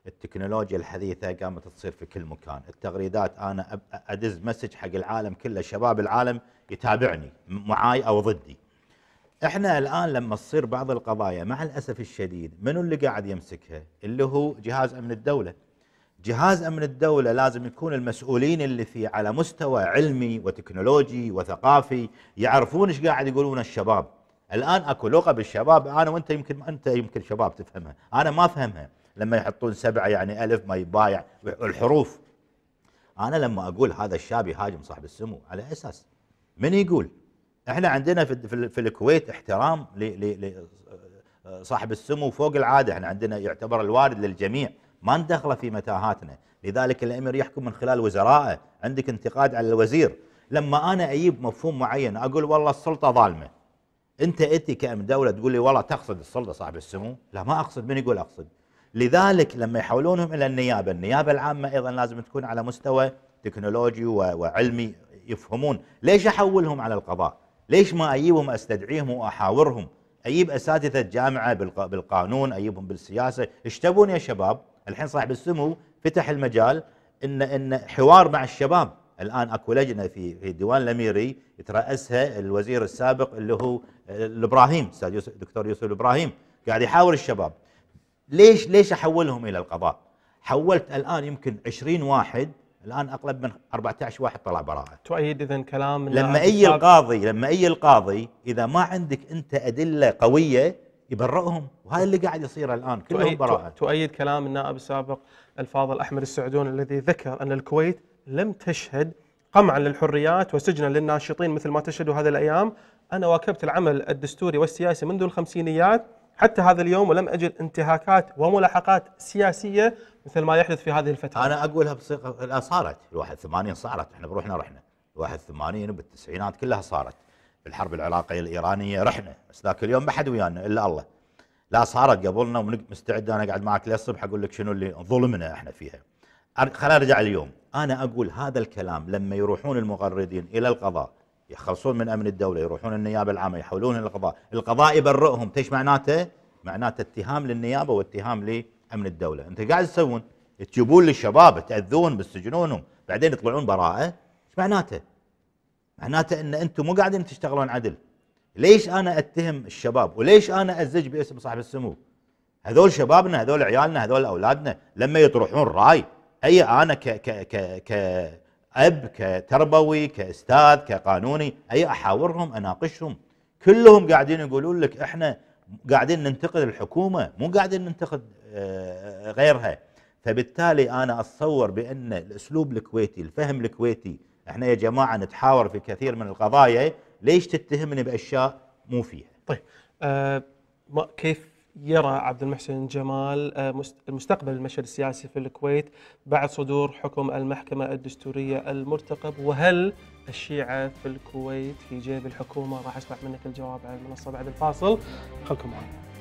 Speaker 2: التكنولوجيا الحديثه قامت تصير في كل مكان، التغريدات انا ادز مسج حق العالم كله، شباب العالم يتابعني معاي او ضدي. احنا الان لما تصير بعض القضايا مع الاسف الشديد منو اللي قاعد يمسكها؟ اللي هو جهاز امن الدوله. جهاز امن الدوله لازم يكون المسؤولين اللي فيه على مستوى علمي وتكنولوجي وثقافي يعرفون ايش قاعد يقولون الشباب الان اكو لغه بالشباب انا وانت يمكن انت يمكن شباب تفهمها انا ما افهمها لما يحطون سبعه يعني الف ما يبايع الحروف انا لما اقول هذا الشاب يهاجم صاحب السمو على اساس من يقول احنا عندنا في, في الكويت احترام صاحب السمو فوق العاده احنا عندنا يعتبر الوارد للجميع ما ندخله في متاهاتنا لذلك الامير يحكم من خلال وزرائه عندك انتقاد على الوزير لما انا اجيب مفهوم معين اقول والله السلطه ظالمه انت اتي كأم دوله تقول لي والله تقصد السلطه صاحب السمو لا ما اقصد من يقول اقصد لذلك لما يحولونهم الى النيابه النيابه العامه ايضا لازم تكون على مستوى تكنولوجي وعلمي يفهمون ليش احولهم على القضاء ليش ما اجيبهم استدعيهم واحاورهم اجيب اساتذه جامعه بالقانون اجيبهم بالسياسه ايش تبون يا شباب الحين صاحب السمو فتح المجال ان ان حوار مع الشباب الان اكو لجنه في في الديوان الاميري يتراسها الوزير السابق اللي هو الابراهيم آه، استاذ يوسف دكتور يوسف الابراهيم قاعد يحاور الشباب ليش ليش احولهم الى القضاء؟ حولت الان يمكن 20 واحد الان اقرب من 14 واحد طلع براءه.
Speaker 1: تؤيد اذا كلام لما اي
Speaker 2: القاضي لما اي القاضي اذا ما عندك انت ادله قويه يبرئهم وهذا اللي قاعد يصير الان كلهم براءه
Speaker 1: تؤيد كلام النائب السابق الفاضل احمد السعدون الذي ذكر ان الكويت لم تشهد قمعا للحريات وسجنا للناشطين مثل ما تشهدوا هذه الايام انا واكبت العمل الدستوري والسياسي منذ الخمسينيات حتى هذا اليوم ولم اجد انتهاكات وملاحقات سياسيه مثل ما يحدث في هذه الفتره. انا اقولها
Speaker 2: بصيغه صارت 81 صارت احنا بروحنا رحنا. 81 بالتسعينات كلها صارت. بالحرب العراقية الإيرانية رحنا بس ذاك اليوم ما حد ويانا إلا الله لا صارت قبلنا ومستعد أنا أقعد معك للصبح أقول لك شنو اللي ظلمنا إحنا فيها خلال أرجع اليوم أنا أقول هذا الكلام لما يروحون المغردين إلى القضاء يخلصون من أمن الدولة يروحون النيابة العامة يحولون القضاء القضاء يبرئهم تيش معناته معناته اتهام للنيابة واتهام لأمن الدولة أنت قاعد تسوون تجيبون للشباب تأذون بالسجنونهم بعدين يطلعون براءة ايش معناته معناته ان انتم مو قاعدين تشتغلون عدل ليش انا اتهم الشباب وليش انا ازج باسم صاحب السمو هذول شبابنا هذول عيالنا هذول اولادنا لما يطرحون راي اي انا ك ك ك كاب كتربوي كاستاذ كقانوني اي احاورهم اناقشهم كلهم قاعدين يقولون لك احنا قاعدين ننتقد الحكومه مو قاعدين ننتقد آه، غيرها فبالتالي انا اتصور بان الاسلوب الكويتي الفهم الكويتي احنا يا جماعه نتحاور في كثير من القضايا ليش تتهمني باشياء مو فيها
Speaker 1: طيب آه ما كيف يرى عبد المحسن جمال آه، مستقبل المشهد السياسي في الكويت بعد صدور حكم المحكمة الدستورية المرتقب وهل الشيعة في الكويت في جيب الحكومة راح أسمع منك الجواب على المنصة بعد الفاصل خلكم معنا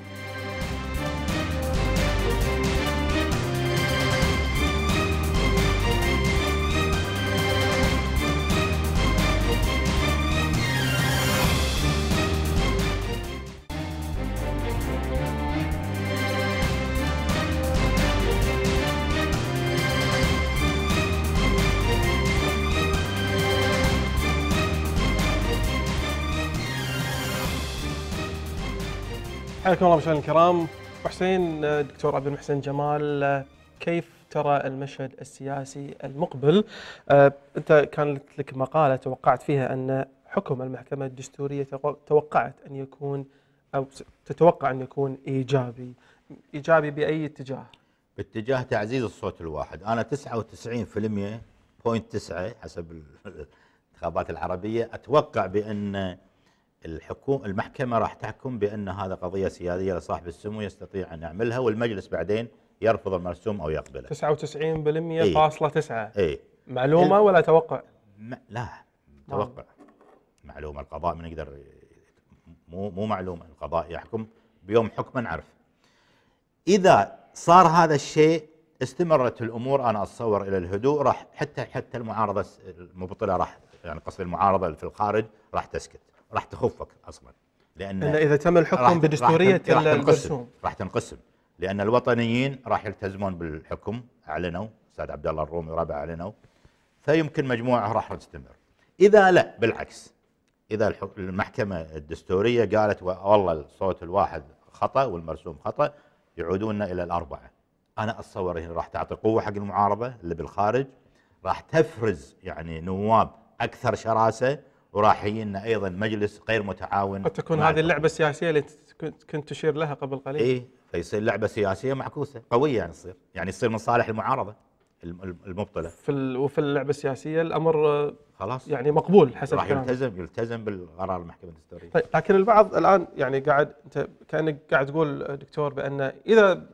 Speaker 1: حياكم الله مشاهدينا الكرام حسين دكتور عبد المحسن جمال كيف ترى المشهد السياسي المقبل آه، انت كان لك مقاله توقعت فيها ان حكم المحكمه الدستوريه توقعت ان يكون او تتوقع ان يكون ايجابي ايجابي باي اتجاه
Speaker 2: باتجاه تعزيز الصوت الواحد انا 99% بوينت 9 حسب الانتخابات العربيه اتوقع بان الحكومه المحكمه راح تحكم بان هذا قضيه سياديه لصاحب السمو يستطيع ان يعملها والمجلس بعدين يرفض المرسوم او يقبله
Speaker 1: 99% إيه. فاصلة إيه؟ 9 معلومه ال... ولا توقع؟ م... لا توقع
Speaker 2: معلومه القضاء ما يقدر مو مو معلومه القضاء يحكم بيوم حكم عرف اذا صار هذا الشيء استمرت الامور انا اتصور الى الهدوء راح حتى حتى المعارضه المبطله راح يعني قصدي المعارضه في الخارج راح تسكت راح تخفك اصلا لان اذا تم الحكم بدستوريه الرسوم راح تنقسم لان الوطنيين راح يلتزمون بالحكم اعلنوا استاذ عبد الله الرومي ربع اعلنوا فيمكن مجموعه راح تستمر اذا لا بالعكس اذا المحكمه الدستوريه قالت والله الصوت الواحد خطا والمرسوم خطا يعودون الى الاربعه انا اتصور هنا راح تعطي قوه حق المعارضه اللي بالخارج راح تفرز يعني نواب اكثر شراسه وراح يجينا ايضا مجلس غير متعاون قد تكون هذه
Speaker 1: اللعبه السياسيه اللي كنت تشير لها قبل قليل اي
Speaker 2: فيصير لعبه سياسيه معكوسه قويه يعني تصير يعني تصير من صالح المعارضه المبطله في
Speaker 1: ال... وفي اللعبه السياسيه الامر آه، خلاص يعني مقبول حسب راح يلتزم
Speaker 2: يلتزم بالقرار المحكمه الدستوريه طيب
Speaker 1: لكن البعض الان يعني قاعد انت كانك قاعد تقول آه، دكتور بان اذا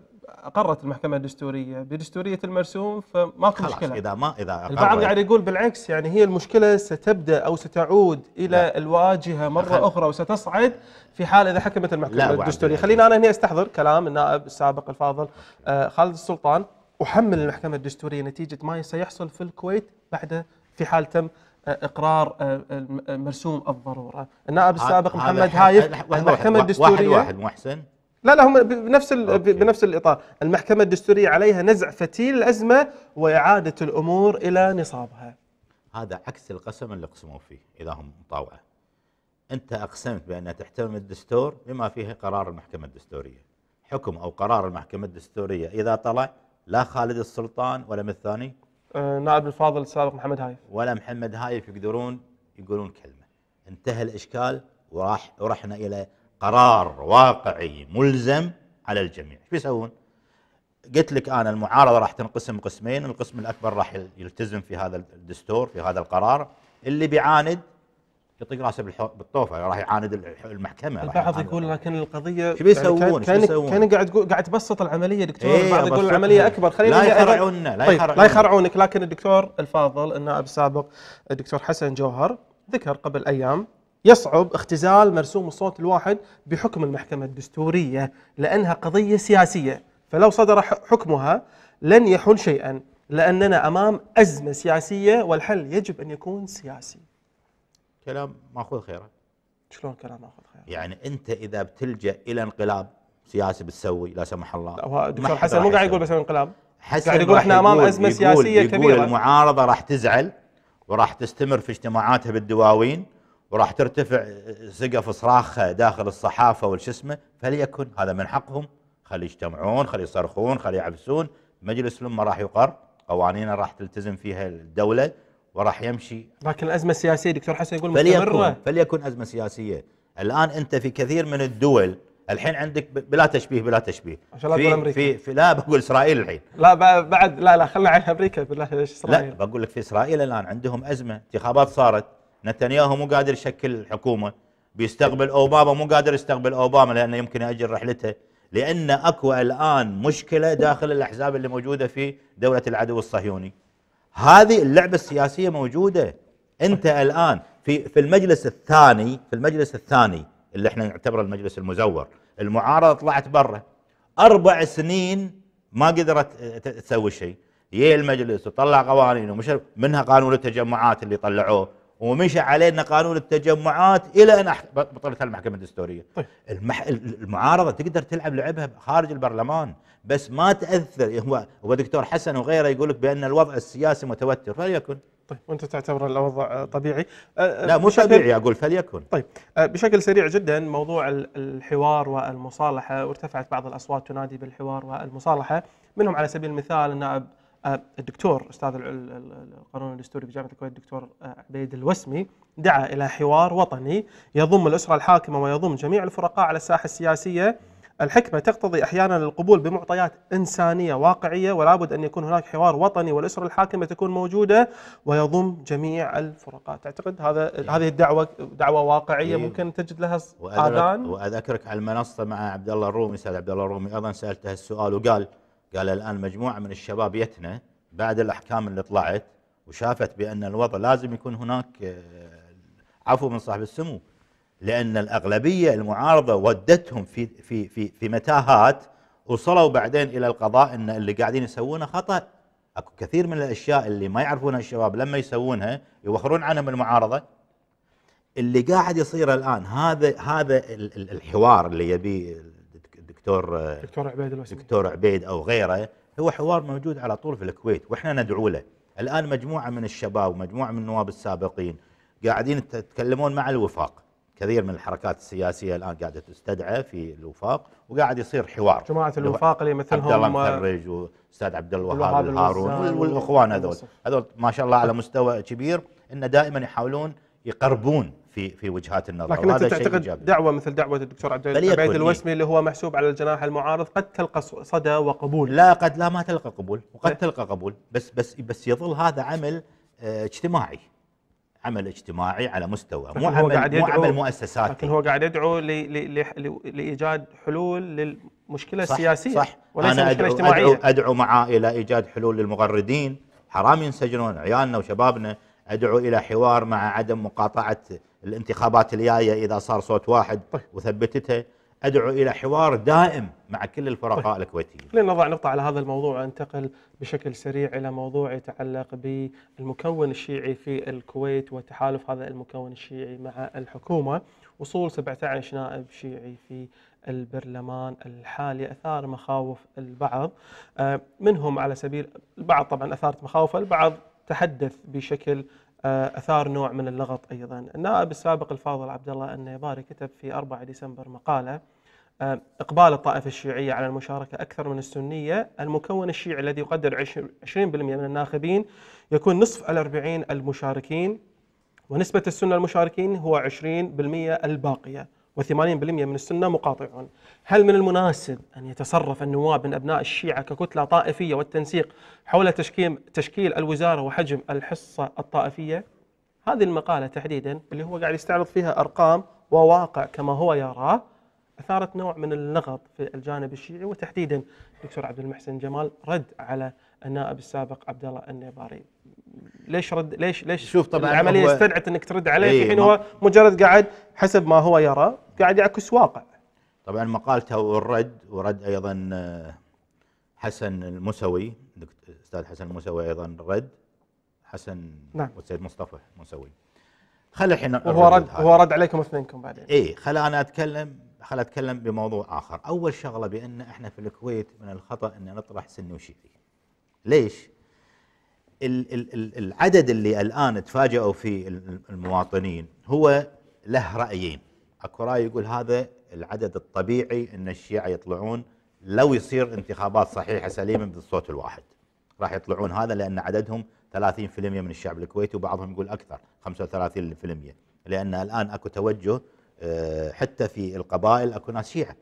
Speaker 1: اقرت المحكمه الدستوريه بدستوريه المرسوم فما في مشكله
Speaker 2: اذا ما اذا البعض قاعد
Speaker 1: يقول بالعكس يعني هي المشكله ستبدا او ستعود الى لا. الواجهه مره أخل. اخرى وستصعد في حال اذا حكمت المحكمه الدستوريه خلينا انا هنا استحضر كلام النائب السابق الفاضل آه، خالد السلطان احمل المحكمه الدستوريه نتيجه ما سيحصل في الكويت بعد في حال تم آه، اقرار آه، مرسوم الضروره النائب السابق محمد هايف المحكمه الدستوريه واحد واحد محسن لا لا هم بنفس بنفس الاطار، المحكمه الدستوريه عليها نزع فتيل الازمه واعاده الامور الى نصابها.
Speaker 2: هذا عكس القسم اللي قسموا فيه اذا هم مطاوعه. انت اقسمت بان تحترم الدستور بما فيه قرار المحكمه الدستوريه. حكم او قرار المحكمه الدستوريه اذا طلع لا خالد السلطان ولا من الثاني
Speaker 1: أه نائب الفاضل السابق محمد هايف
Speaker 2: ولا محمد هايف يقدرون يقولون كلمه. انتهى الاشكال وراح ورحنا الى قرار واقعي ملزم على الجميع ايش بيسوون قلت لك انا المعارضه راح تنقسم قسمين القسم الاكبر راح يلتزم في هذا الدستور في هذا القرار اللي بيعاند يطيق راسه بالطوفه راح يعاند المحكمه البعض
Speaker 1: يقول لكن القضيه شو بيسوون؟ كان كان قاعد قاعد تبسط العمليه دكتور ايه البعض يقول العمليه اكبر خلينا لا يخرعوننا لا طيب لا يخرعونك لكن الدكتور الفاضل النائب السابق الدكتور حسن جوهر ذكر قبل ايام يصعب اختزال مرسوم الصوت الواحد بحكم المحكمة الدستورية لأنها قضية سياسية فلو صدر حكمها لن يحل شيئا لأننا أمام أزمة سياسية والحل يجب أن يكون سياسي كلام ماخوذ خيرا شلون كلام ماخوذ
Speaker 2: خيرا يعني أنت إذا بتلجأ إلى انقلاب سياسي بتسوي لا سمح الله لا دكتور حسن مو قاعد يقول
Speaker 1: بسوي انقلاب حسن قاعد يقول احنا امام ازمه يقول
Speaker 2: سياسيه يقول كبيره يقول المعارضه راح تزعل وراح تستمر في اجتماعاتها بالدواوين وراح ترتفع سقف صراخ داخل الصحافه اسمه فليكن هذا من حقهم خلي يجتمعون خلي يصرخون خلي يعبسون مجلس الامه راح يقر قوانينه راح تلتزم فيها الدوله وراح يمشي
Speaker 1: لكن الازمه السياسيه دكتور حسن يقول مستمره فليكن,
Speaker 2: فليكن ازمه سياسيه الان انت في كثير من الدول الحين عندك بلا تشبيه بلا تشبيه عشان لا امريكا في, في لا بقول اسرائيل الحين لا بعد لا لا خلينا على امريكا بالله ليش اسرائيل لا بقول لك في اسرائيل الان عندهم ازمه انتخابات صارت نتنياهو مو قادر يشكل حكومه بيستقبل اوباما مو قادر يستقبل اوباما لانه يمكن ياجل رحلته لان اكو الان مشكله داخل الاحزاب اللي موجوده في دوله العدو الصهيوني هذه اللعبه السياسيه موجوده انت الان في في المجلس الثاني في المجلس الثاني اللي احنا نعتبره المجلس المزور المعارضه طلعت برا اربع سنين ما قدرت تسوي شيء يي المجلس وطلع قوانين ومش منها قانون التجمعات اللي طلعوه ومشى علينا قانون التجمعات الى ان بطلت المحكمه الدستوريه طيب. المح... المعارضه تقدر تلعب لعبها خارج البرلمان بس ما تاثر هو هو دكتور حسن وغيره يقول لك بان الوضع السياسي متوتر فليكن طيب وانت تعتبر الوضع طبيعي أه، أه، لا مو طبيعي اقول فليكن طيب
Speaker 1: أه، بشكل سريع جدا موضوع الحوار والمصالحه وارتفعت بعض الاصوات تنادي بالحوار والمصالحه منهم على سبيل المثال النائب آه، الدكتور استاذ القانون الدستوري بجامعه الكويت الدكتور آه، عبيد الوسمي دعا الى حوار وطني يضم الاسره الحاكمه ويضم جميع الفرقاء على الساحه السياسيه الحكمه تقتضي احيانا القبول بمعطيات انسانيه واقعيه ولا بد ان يكون هناك حوار وطني والاسره الحاكمه تكون موجوده ويضم جميع الفرقاء تعتقد هذا إيه. هذه الدعوه دعوه
Speaker 2: واقعيه إيه. ممكن
Speaker 1: تجد لها اذان
Speaker 2: واذكرك على المنصه مع عبد الله الرومي استاذ عبد الله الرومي ايضا سالته السؤال وقال قال الآن مجموعة من الشباب يتنا بعد الأحكام اللي طلعت وشافت بأن الوضع لازم يكون هناك آه، عفو من صاحب السمو لأن الأغلبية المعارضة ودتهم في في في في متاهات وصلوا بعدين إلى القضاء أن اللي قاعدين يسوونه خطأ اكو كثير من الاشياء اللي ما يعرفونها الشباب لما يسوونها يوخرون عنهم المعارضه اللي قاعد يصير الان هذا هذا الحوار اللي يبي الدكتور آه، دكتور عبيد الوسيمي دكتور عبيد او غيره هو حوار موجود على طول في الكويت واحنا ندعو له الان مجموعه من الشباب ومجموعه من النواب السابقين قاعدين يتكلمون مع الوفاق كثير من الحركات السياسيه الان قاعده تستدعى في الوفاق وقاعد يصير حوار جماعه الوفاق اللي مثلهم عبد الله آه، مخرج واستاذ عبد الوهاب الهارون والاخوان هذول هذول ما شاء الله على مستوى كبير انه دائما يحاولون يقربون في في وجهات النظر لكن انت تعتقد
Speaker 1: دعوه مثل دعوه الدكتور عبد العزيز الوسمي إيه. اللي هو محسوب على الجناح المعارض
Speaker 2: قد تلقى صدى وقبول لا قد لا ما تلقى قبول وقد ايه؟ تلقى قبول بس بس بس يظل هذا عمل آه، اجتماعي عمل اجتماعي على مستوى مو عمل, مو عمل مؤسساتي لكن
Speaker 1: هو قاعد يدعو لي لي لي لايجاد حلول للمشكله صح السياسيه صح وليس أنا أدعو, اجتماعية. أدعو,
Speaker 2: أدعو معاه الى ايجاد حلول للمغردين حرام ينسجنون عيالنا وشبابنا ادعو الى حوار مع عدم مقاطعه الانتخابات الجايه اذا صار صوت واحد طيب. وثبتتها ادعو الى حوار دائم مع كل الفرقاء طيب.
Speaker 1: خلينا نضع نقطه على هذا الموضوع وانتقل بشكل سريع الى موضوع يتعلق بالمكون الشيعي في الكويت وتحالف هذا المكون الشيعي مع الحكومه، وصول 17 نائب شيعي في البرلمان الحالي اثار مخاوف البعض آه، منهم على سبيل البعض طبعا اثارت مخاوف البعض تحدث بشكل آه، اثار نوع من اللغط ايضا. النائب السابق الفاضل عبد الله النيباري كتب في 4 ديسمبر مقاله آه، اقبال الطائفه الشيعيه على المشاركه اكثر من السنيه، المكون الشيعي الذي يقدر 20% من الناخبين يكون نصف ال40 المشاركين ونسبة السنة المشاركين هو 20% الباقية و80% من السنة مقاطعون هل من المناسب أن يتصرف النواب من أبناء الشيعة ككتلة طائفية والتنسيق حول تشكيل, تشكيل الوزارة وحجم الحصة الطائفية؟ هذه المقالة تحديدا اللي هو قاعد يستعرض فيها أرقام وواقع كما هو يراه أثارت نوع من اللغط في الجانب الشيعي وتحديدا الدكتور عبد المحسن جمال رد على النائب السابق عبد الله النيباري ليش رد ليش ليش شوف طبعا العمليه استدعت انك ترد عليه في إيه، حين هو
Speaker 2: مجرد قاعد حسب ما هو يرى قاعد يعكس واقع طبعا مقالته والرد ورد ايضا آه، حسن المسوي استاذ حسن المسوي ايضا رد حسن نعم والسيد مصطفى المسوي خل الحين هو رد هو رد عليكم اثنينكم بعدين اي خل انا اتكلم خل اتكلم بموضوع اخر اول شغله بان احنا في الكويت من الخطا ان نطرح سني وشيعي ليش؟ العدد اللي الان تفاجئوا فيه المواطنين هو له رايين اكو راي يقول هذا العدد الطبيعي ان الشيعه يطلعون لو يصير انتخابات صحيحه سليمه بالصوت الواحد راح يطلعون هذا لان عددهم 30% من الشعب الكويتي وبعضهم يقول اكثر 35% لان الان اكو توجه آه، حتى في القبائل اكو ناس شيعه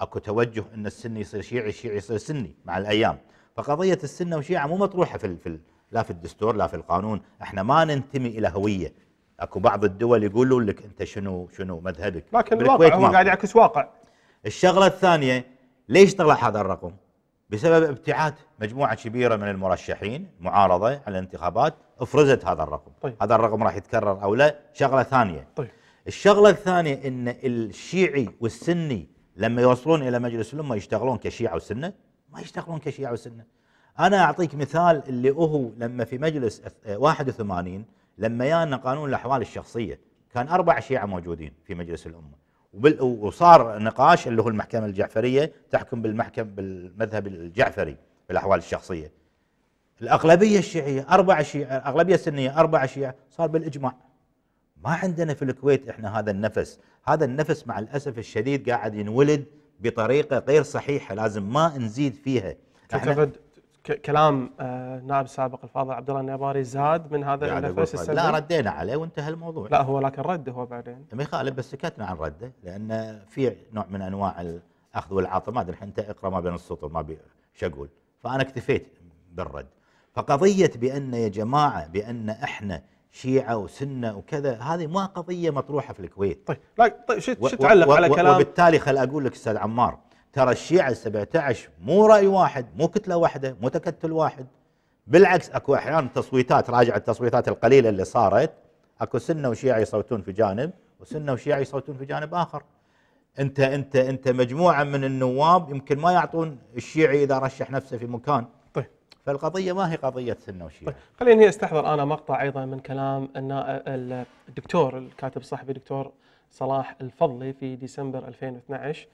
Speaker 2: اكو توجه ان السني يصير شيعي الشيعي يصير سني مع الايام فقضيه السنه والشيعه مو مطروحه في في لا في الدستور لا في القانون احنا ما ننتمي الى هويه اكو بعض الدول يقولوا لك انت شنو شنو مذهبك لكن الواقع هو قاعد يعكس واقع الشغله الثانيه ليش طلع هذا الرقم بسبب ابتعاد مجموعه كبيره من المرشحين معارضه على الانتخابات افرزت هذا الرقم طيب. هذا الرقم راح يتكرر او لا شغله ثانيه طيب. الشغله الثانيه ان الشيعي والسني لما يوصلون الى مجلس الامه يشتغلون كشيعه وسنه ما يشتغلون كشيعة وسنة أنا أعطيك مثال اللي هو لما في مجلس 81 آه، لما يانا قانون الأحوال الشخصية كان أربع شيعة موجودين في مجلس الأمة وصار نقاش اللي هو المحكمة الجعفرية تحكم بالمحكم بالمذهب الجعفري في الأحوال الشخصية الأغلبية الشيعية أربع شيعة الأغلبية السنية أربع شيعة صار بالإجماع ما عندنا في الكويت احنا هذا النفس هذا النفس مع الأسف الشديد قاعد ينولد بطريقه غير صحيحه لازم ما نزيد فيها
Speaker 1: تعتقد كلام آه، نائب السابق الفاضل عبد الله النباري زاد من هذا يعني النفس السلبي لا ردينا عليه وانتهى الموضوع لا هو لكن رد هو بعدين
Speaker 2: ما يخالف بس سكتنا عن رده لان في نوع من انواع الاخذ والعطاء ما ادري انت اقرا ما بين السطور ما بي شو اقول فانا اكتفيت بالرد فقضيه بان يا جماعه بان احنا شيعه وسنه وكذا هذه ما قضيه مطروحه في الكويت طيب طيب شو تعلق على كلام وبالتالي خل اقول لك استاذ عمار ترى الشيعه ال 17 مو راي واحد مو كتله واحده مو تكتل واحد بالعكس اكو احيانا تصويتات راجع التصويتات القليله اللي صارت اكو سنه وشيعه يصوتون في جانب وسنه وشيعه يصوتون في جانب اخر انت انت انت مجموعه من النواب يمكن ما يعطون الشيعي اذا رشح نفسه في مكان فالقضيه ما هي قضيه سنه وشيعه. طيب
Speaker 1: خليني استحضر انا مقطع ايضا من كلام الدكتور الكاتب الصحفي الدكتور صلاح الفضلي في ديسمبر 2012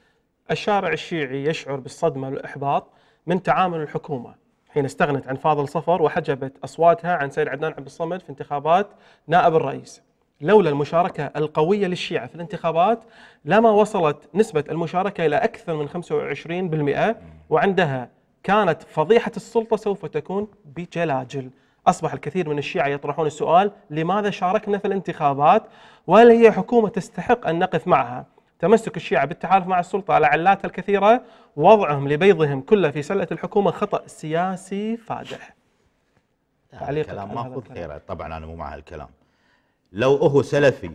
Speaker 1: الشارع الشيعي يشعر بالصدمه والاحباط من تعامل الحكومه حين استغنت عن فاضل صفر وحجبت اصواتها عن سيد عدنان عبد الصمد في انتخابات نائب الرئيس. لولا المشاركة القوية للشيعة في الانتخابات لما وصلت نسبة المشاركة إلى أكثر من 25% وعندها كانت فضيحة السلطة سوف تكون بجلاجل أصبح الكثير من الشيعة يطرحون السؤال لماذا شاركنا في الانتخابات وهل هي حكومة تستحق أن نقف معها تمسك الشيعة بالتحالف مع السلطة على علاتها الكثيرة وضعهم لبيضهم كله في سلة الحكومة خطأ سياسي فادح تعليق كلام
Speaker 2: ماخذ خيره طبعا أنا مو مع هالكلام لو هو سلفي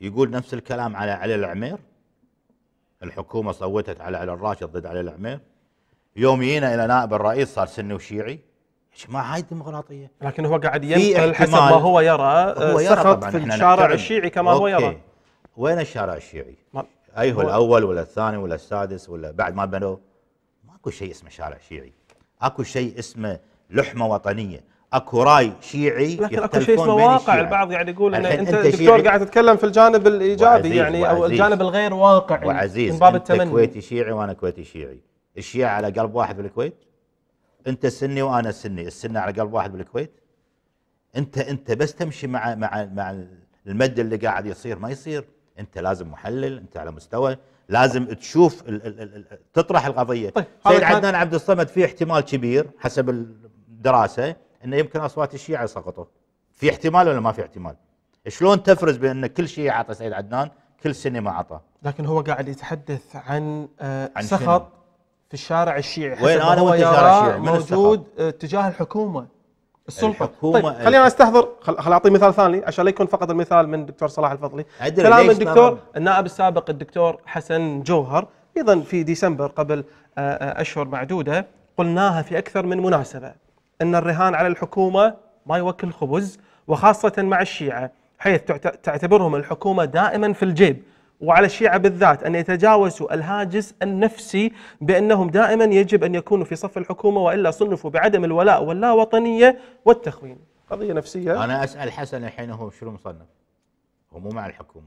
Speaker 2: يقول نفس الكلام على علي العمير الحكومة صوتت على علي الراشد ضد علي العمير يوم يينا الى نائب الرئيس صار سني وشيعي ما هاي الديمقراطيه لكن
Speaker 1: هو قاعد ينقل حسب ما هو يرى هو يرى طبعا في الشارع الشيعي كما أوكي. هو يرى
Speaker 2: وين الشارع الشيعي؟ اي هو الاول ولا الثاني ولا السادس ولا بعد ما بنوه ماكو شيء اسمه شارع شيعي اكو شيء اسمه لحمه وطنيه اكو راي شيعي لكن اكو شيء اسمه واقع البعض
Speaker 1: يعني يقول ان انت, انت دكتور قاعد
Speaker 2: تتكلم في الجانب الايجابي يعني او الجانب
Speaker 1: الغير واقعي وعزيز من باب التمني كويتي
Speaker 2: شيعي وانا كويتي شيعي الشيعة على قلب واحد بالكويت انت سني وانا سني السنة على قلب واحد بالكويت انت انت بس تمشي مع مع مع المد اللي قاعد يصير ما يصير انت لازم محلل انت على مستوى لازم تشوف الـ الـ الـ تطرح القضيه طيب سيد عدنان عبد الصمد في احتمال كبير حسب الدراسه انه يمكن اصوات الشيعه سقطوا في احتمال ولا ما في احتمال شلون تفرز بان كل شيء عطى سيد عدنان كل سنه ما عطى
Speaker 1: لكن هو قاعد يتحدث عن, آه عن سخط في الشارع الشيعي وين انا وانت شارع الشيعي موجود
Speaker 2: آه، تجاه الحكومه السلطه
Speaker 1: الحكومة طيب خلينا استحضر خل خل اعطي مثال ثاني عشان لا يكون فقط المثال من الدكتور صلاح الفضلي كلام الدكتور النائب السابق الدكتور حسن جوهر ايضا في ديسمبر قبل آه، آه، اشهر معدوده قلناها في اكثر من مناسبه ان الرهان على الحكومه ما يوكل خبز وخاصه مع الشيعه حيث تعتبرهم الحكومه دائما في الجيب وعلى الشيعة بالذات أن يتجاوزوا الهاجس النفسي بأنهم دائما يجب أن يكونوا في صف الحكومة وإلا صنفوا بعدم الولاء واللاوطنية والتخوين
Speaker 2: قضية نفسية أنا أسأل حسن الحين هو شنو مصنف هو مو مع الحكومة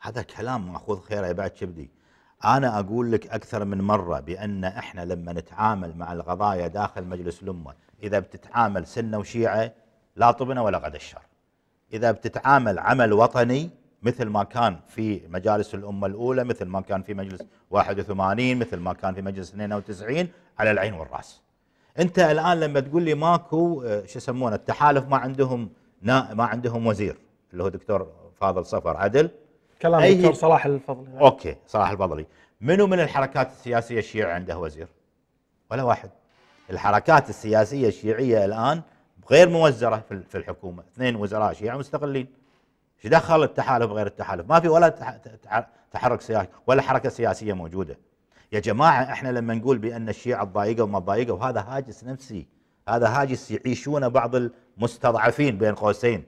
Speaker 2: هذا كلام مأخوذ خيره بعد كبدي أنا أقول لك أكثر من مرة بأن إحنا لما نتعامل مع القضايا داخل مجلس الأمة إذا بتتعامل سنة وشيعة لا طبنا ولا قد الشر إذا بتتعامل عمل وطني مثل ما كان في مجالس الأمة الأولى مثل ما كان في مجلس 81 مثل ما كان في مجلس 92 على العين والرأس أنت الآن لما تقول لي ماكو آه، شو يسمونه التحالف ما عندهم ما عندهم وزير اللي هو دكتور فاضل صفر عدل كلام أي... دكتور صلاح
Speaker 1: الفضلي يعني. أوكي
Speaker 2: صلاح الفضلي منو من الحركات السياسية الشيعية عنده وزير ولا واحد الحركات السياسية الشيعية الآن غير موزرة في الحكومة اثنين وزراء شيعة مستقلين ايش دخل التحالف غير التحالف ما في ولا تحرك سياسي ولا حركه سياسيه موجوده يا جماعه احنا لما نقول بان الشيعه تضايقوا وما تضايقوا هذا هاجس نفسي هذا هاجس يعيشونه بعض المستضعفين بين قوسين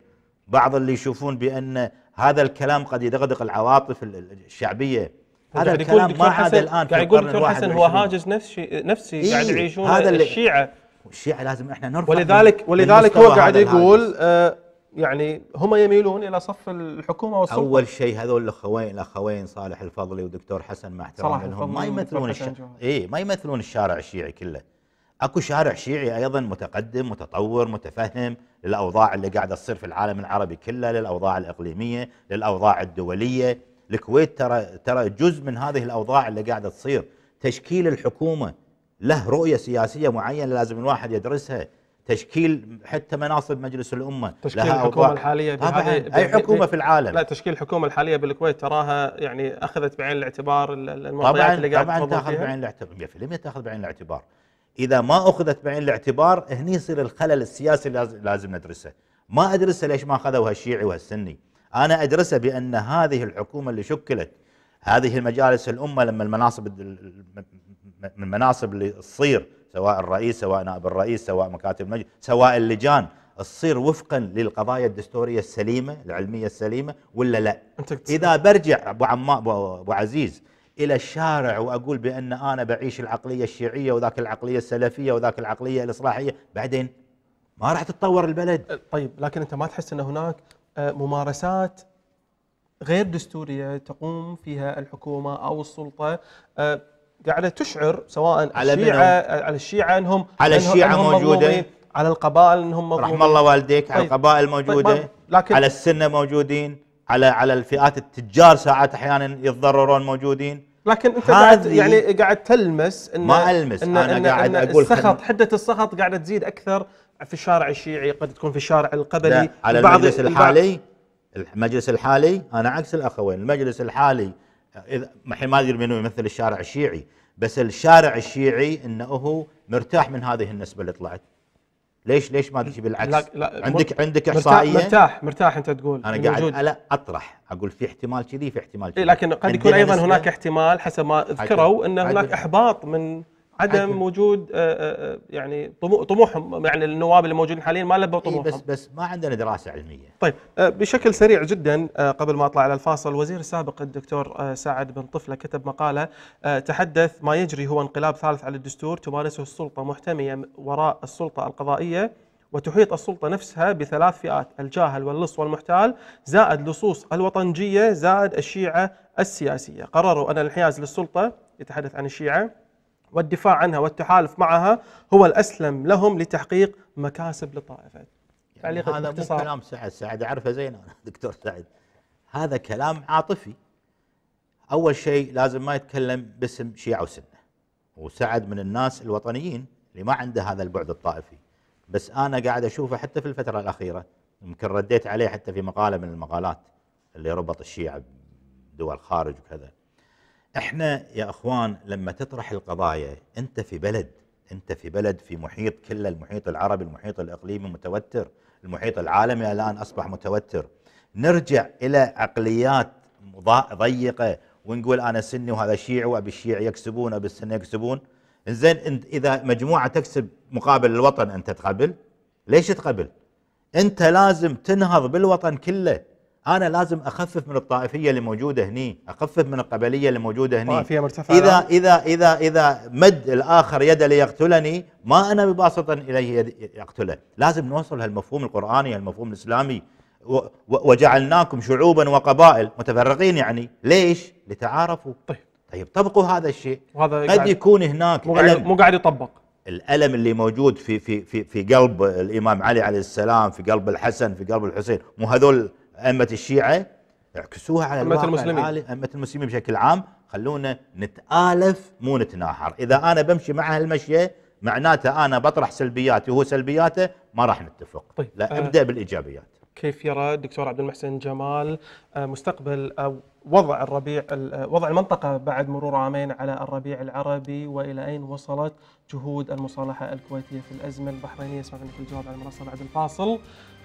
Speaker 2: بعض اللي يشوفون بان هذا الكلام قد يدغدغ العواطف الشعبيه هذا الكلام ما عاد الان في قاعد يقول دكتور حسن
Speaker 1: هو هاجس نفسي نفسي إيه؟ قاعد يعيشون هذا الشيعه
Speaker 2: الشيعه لازم احنا نرفع
Speaker 1: ولذلك ولذلك هو قاعد يقول آه، يعني هم يميلون الى صف الحكومه والسلطه اول
Speaker 2: شيء هذول الاخوين الاخوين صالح الفضلي ودكتور حسن مع احترامي لهم ما يمثلون الش... اي ما يمثلون الشارع الشيعي كله اكو شارع شيعي ايضا متقدم متطور متفهم للاوضاع اللي قاعده تصير في العالم العربي كله للاوضاع الاقليميه للاوضاع الدوليه الكويت ترى ترى جزء من هذه الاوضاع اللي قاعده تصير تشكيل الحكومه له رؤيه سياسيه معينه لازم الواحد يدرسها تشكيل حتى مناصب مجلس الامه تشكيل لها الحكومه الحاليه بهذه اي حكومه في العالم لا
Speaker 1: تشكيل الحكومه الحاليه بالكويت تراها يعني اخذت بعين الاعتبار المعطيات اللي قاعد طبعا تاخذ بعين
Speaker 2: الاعتبار 100% تاخذ بعين الاعتبار اذا ما اخذت بعين الاعتبار هني يصير الخلل السياسي لازم, لازم ندرسه ما ادرسه ليش ما اخذوا هالشيعي وهالسني انا ادرسه بان هذه الحكومه اللي شكلت هذه المجالس الامه لما المناصب من المناصب اللي تصير سواء الرئيس سواء نائب الرئيس سواء مكاتب المجلس سواء اللجان تصير وفقا للقضايا الدستوريه السليمه العلميه السليمه ولا لا اذا برجع ابو عماء ابو عزيز الى الشارع واقول بان انا بعيش العقليه الشيعيه وذاك العقليه السلفيه وذاك العقليه الاصلاحيه بعدين ما راح
Speaker 1: تتطور البلد أه، طيب لكن انت ما تحس ان هناك أه، ممارسات غير دستوريه تقوم فيها الحكومه او السلطه أه، قاعده
Speaker 2: تشعر سواء على الشيعه على الشيعه انهم على الشيعه أنهم موجوده على القبائل انهم مظلومين رحم الله والديك على طيب. القبائل طيب، موجوده لكن على السنه موجودين على على الفئات التجار ساعات احيانا يتضررون موجودين
Speaker 1: لكن انت قاعد يعني قاعد تلمس ان ما المس إن انا إن قاعد إن اقول السخط حده السخط قاعده تزيد اكثر في الشارع الشيعي قد تكون في الشارع القبلي على المجلس الحالي
Speaker 2: المجلس الحالي انا عكس الاخوين المجلس الحالي اذا ما ادري منو يمثل الشارع الشيعي بس الشارع الشيعي انه هو مرتاح من هذه النسبه اللي طلعت ليش ليش ما تجي بالعكس لا لا عندك عندك احصائيه مرتاح
Speaker 1: مرتاح انت تقول انا قاعد لا
Speaker 2: اطرح اقول في احتمال كذي في احتمال إيه، كذي لكن قد يعني يكون ايضا هناك احتمال حسب ما ذكروا ان هناك
Speaker 1: احباط من عدم, عدم وجود آه، آه، آه، يعني طموحهم يعني النواب اللي
Speaker 2: موجودين حاليا ما لبوا إيه، طموحهم بس بس ما عندنا دراسه علميه
Speaker 1: طيب بشكل سريع جدا قبل ما اطلع على الفاصل الوزير السابق الدكتور سعد بن طفله كتب مقاله تحدث ما يجري هو انقلاب ثالث على الدستور تمارسه السلطه محتميه وراء السلطه القضائيه وتحيط السلطة نفسها بثلاث فئات الجاهل واللص والمحتال زائد لصوص الوطنجية زائد الشيعة السياسية قرروا أن الانحياز للسلطة يتحدث عن الشيعة والدفاع عنها والتحالف معها هو الأسلم لهم لتحقيق مكاسب للطائفة يعني هذا مو كلام
Speaker 2: سعد سعد أعرفه زين دكتور سعد هذا كلام عاطفي أول شيء لازم ما يتكلم باسم شيعة وسنة وسعد من الناس الوطنيين اللي ما عنده هذا البعد الطائفي بس أنا قاعد أشوفه حتى في الفترة الأخيرة يمكن رديت عليه حتى في مقالة من المقالات اللي ربط الشيعة بدول الخارج وكذا احنا يا اخوان لما تطرح القضايا انت في بلد انت في بلد في محيط كل المحيط العربي المحيط الاقليمي متوتر المحيط العالمي الان اصبح متوتر نرجع الى عقليات ضيقه ونقول انا سني وهذا شيعي وابي الشيعي يكسبون ابي السنه يكسبون زين انت اذا مجموعه تكسب مقابل الوطن انت تقبل؟ ليش تقبل؟ انت لازم تنهض بالوطن كله انا لازم اخفف من الطائفيه اللي موجوده هني اخفف من القبليه اللي موجوده هني طائفيه
Speaker 3: مرتفعه اذا
Speaker 2: اذا اذا اذا مد الاخر يده ليقتلني ما انا بباسط اليه يقتله لازم نوصل هالمفهوم القراني هالمفهوم الاسلامي وجعلناكم شعوبا وقبائل متفرقين يعني ليش لتعارفوا طيب طيب طبقوا هذا الشيء وهذا قد يكون هناك مو قاعد, مو قاعد يطبق الالم اللي موجود في في في في قلب الامام علي عليه السلام في قلب الحسن في قلب الحسين مو هذول أئمة الشيعة اعكسوها على أمة المسلمين العالي. أمة المسلمين بشكل عام خلونا نتآلف مو نتناحر إذا أنا بمشي مع هالمشية معناته أنا بطرح سلبياتي وهو سلبياته ما راح نتفق طيب. لا أه أبدأ بالإيجابيات
Speaker 1: كيف يرى الدكتور عبد المحسن جمال آه، مستقبل أو آه، وضع الربيع آه، وضع المنطقة بعد مرور عامين على الربيع العربي وإلى أين وصلت جهود المصالحة الكويتية في الأزمة البحرينية اسمعوا منك الجواب على المنصة بعد الفاصل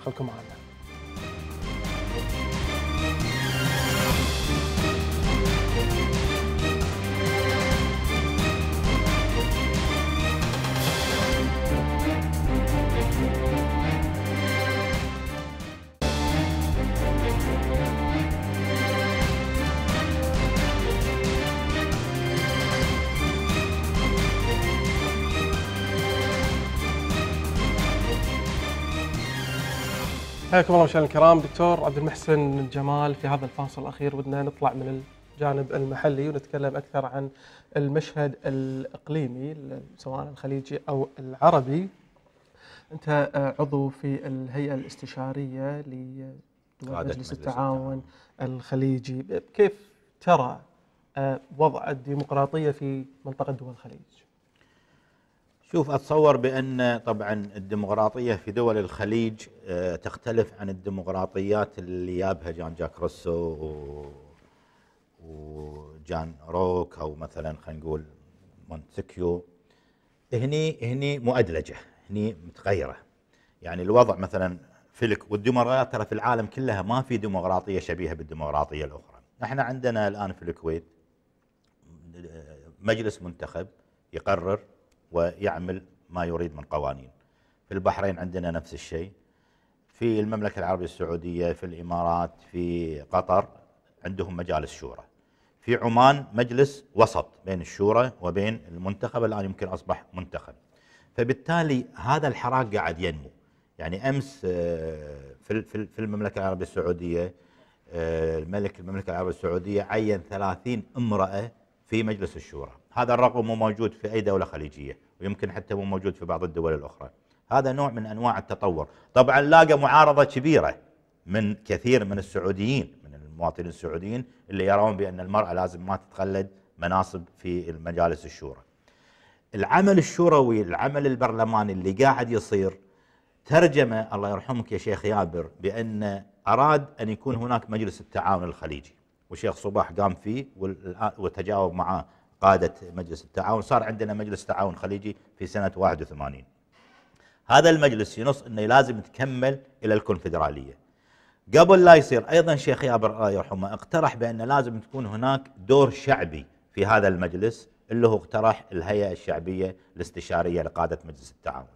Speaker 1: خلكم معنا حياكم الله مشاهدينا الكرام دكتور عبد المحسن الجمال في هذا الفاصل الاخير ودنا نطلع من الجانب المحلي ونتكلم اكثر عن المشهد الاقليمي سواء الخليجي او العربي انت آه، عضو في الهيئه الاستشاريه لدول مجلس التعاون الخليجي كيف ترى آه، وضع الديمقراطيه في منطقه دول الخليج
Speaker 2: شوف أتصور بأن طبعا الديمقراطية في دول الخليج آه، تختلف عن الديمقراطيات اللي جابها جان جاك روسو و... وجان روك أو مثلا خلينا نقول مونتسكيو هني هني مؤدلجة هني متغيرة يعني الوضع مثلا فيلك والديمقراطيات ترى في العالم كلها ما في ديمقراطية شبيهة بالديمقراطية الأخرى احنا عندنا الآن في الكويت آه، مجلس منتخب يقرر ويعمل ما يريد من قوانين في البحرين عندنا نفس الشيء في المملكة العربية السعودية في الإمارات في قطر عندهم مجالس شورى في عمان مجلس وسط بين الشورى وبين المنتخب الآن يمكن أصبح منتخب فبالتالي هذا الحراك قاعد ينمو يعني أمس آه، في المملكة العربية السعودية آه، الملك المملكة العربية السعودية عين 30 امرأة في مجلس الشورى هذا الرقم مو موجود في أي دولة خليجية ويمكن حتى مو موجود في بعض الدول الأخرى هذا نوع من أنواع التطور طبعا لاقى معارضة كبيرة من كثير من السعوديين من المواطنين السعوديين اللي يرون بأن المرأة لازم ما تتخلد مناصب في المجالس الشورى العمل الشوروي العمل البرلماني اللي قاعد يصير ترجمة الله يرحمك يا شيخ يابر بأن أراد أن يكون هناك مجلس التعاون الخليجي وشيخ صباح قام فيه وتجاوب معاه قادة مجلس التعاون صار عندنا مجلس تعاون خليجي في سنة 81 هذا المجلس ينص أنه لازم تكمل إلى الكونفدرالية قبل لا يصير أيضا شيخ يابر آه، الله يرحمه اقترح بأن لازم تكون هناك دور شعبي في هذا المجلس اللي هو اقترح الهيئة الشعبية الاستشارية لقادة مجلس التعاون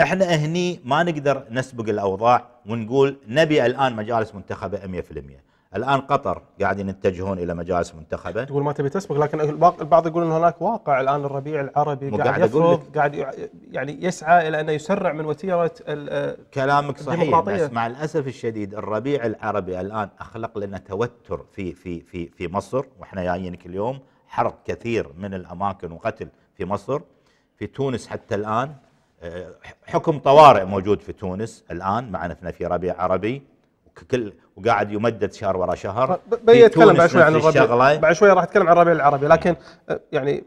Speaker 2: احنا هني ما نقدر نسبق الأوضاع ونقول نبي الآن مجالس منتخبة 100% الان قطر قاعدين يتجهون الى مجالس منتخبه تقول ما تبي تسبق
Speaker 1: لكن البعض يقول ان هناك واقع الان الربيع العربي قاعد يفرض قاعد يعني يسعى الى انه يسرع من وتيره
Speaker 2: كلامك صحيح بس مع الاسف الشديد الربيع العربي الان اخلق لنا توتر في في في في مصر واحنا جايينك اليوم حرق كثير من الاماكن وقتل في مصر في تونس حتى الان آه، حكم طوارئ موجود في تونس الان معنا في ربيع عربي كل وقاعد يمدد شهر ورا شهر بيتكلم بعد شوي عن الربيع بعد شوي راح اتكلم عن الربيع العربي لكن أه، يعني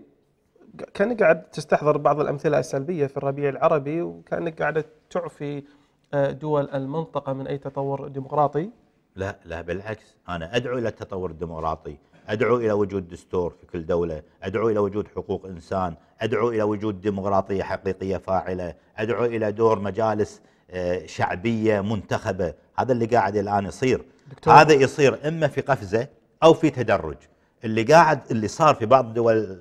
Speaker 1: كانك قاعد تستحضر بعض الامثله السلبيه في الربيع العربي وكانك قاعد تعفي أه، دول المنطقه من اي تطور ديمقراطي
Speaker 2: لا لا بالعكس انا ادعو الى التطور الديمقراطي ادعو الى وجود دستور في كل دوله ادعو الى وجود حقوق انسان ادعو الى وجود ديمقراطيه حقيقيه فاعله ادعو الى دور مجالس آه، شعبيه منتخبه هذا اللي قاعد الان يصير دكتور. هذا يصير اما في قفزه او في تدرج اللي قاعد اللي صار في بعض الدول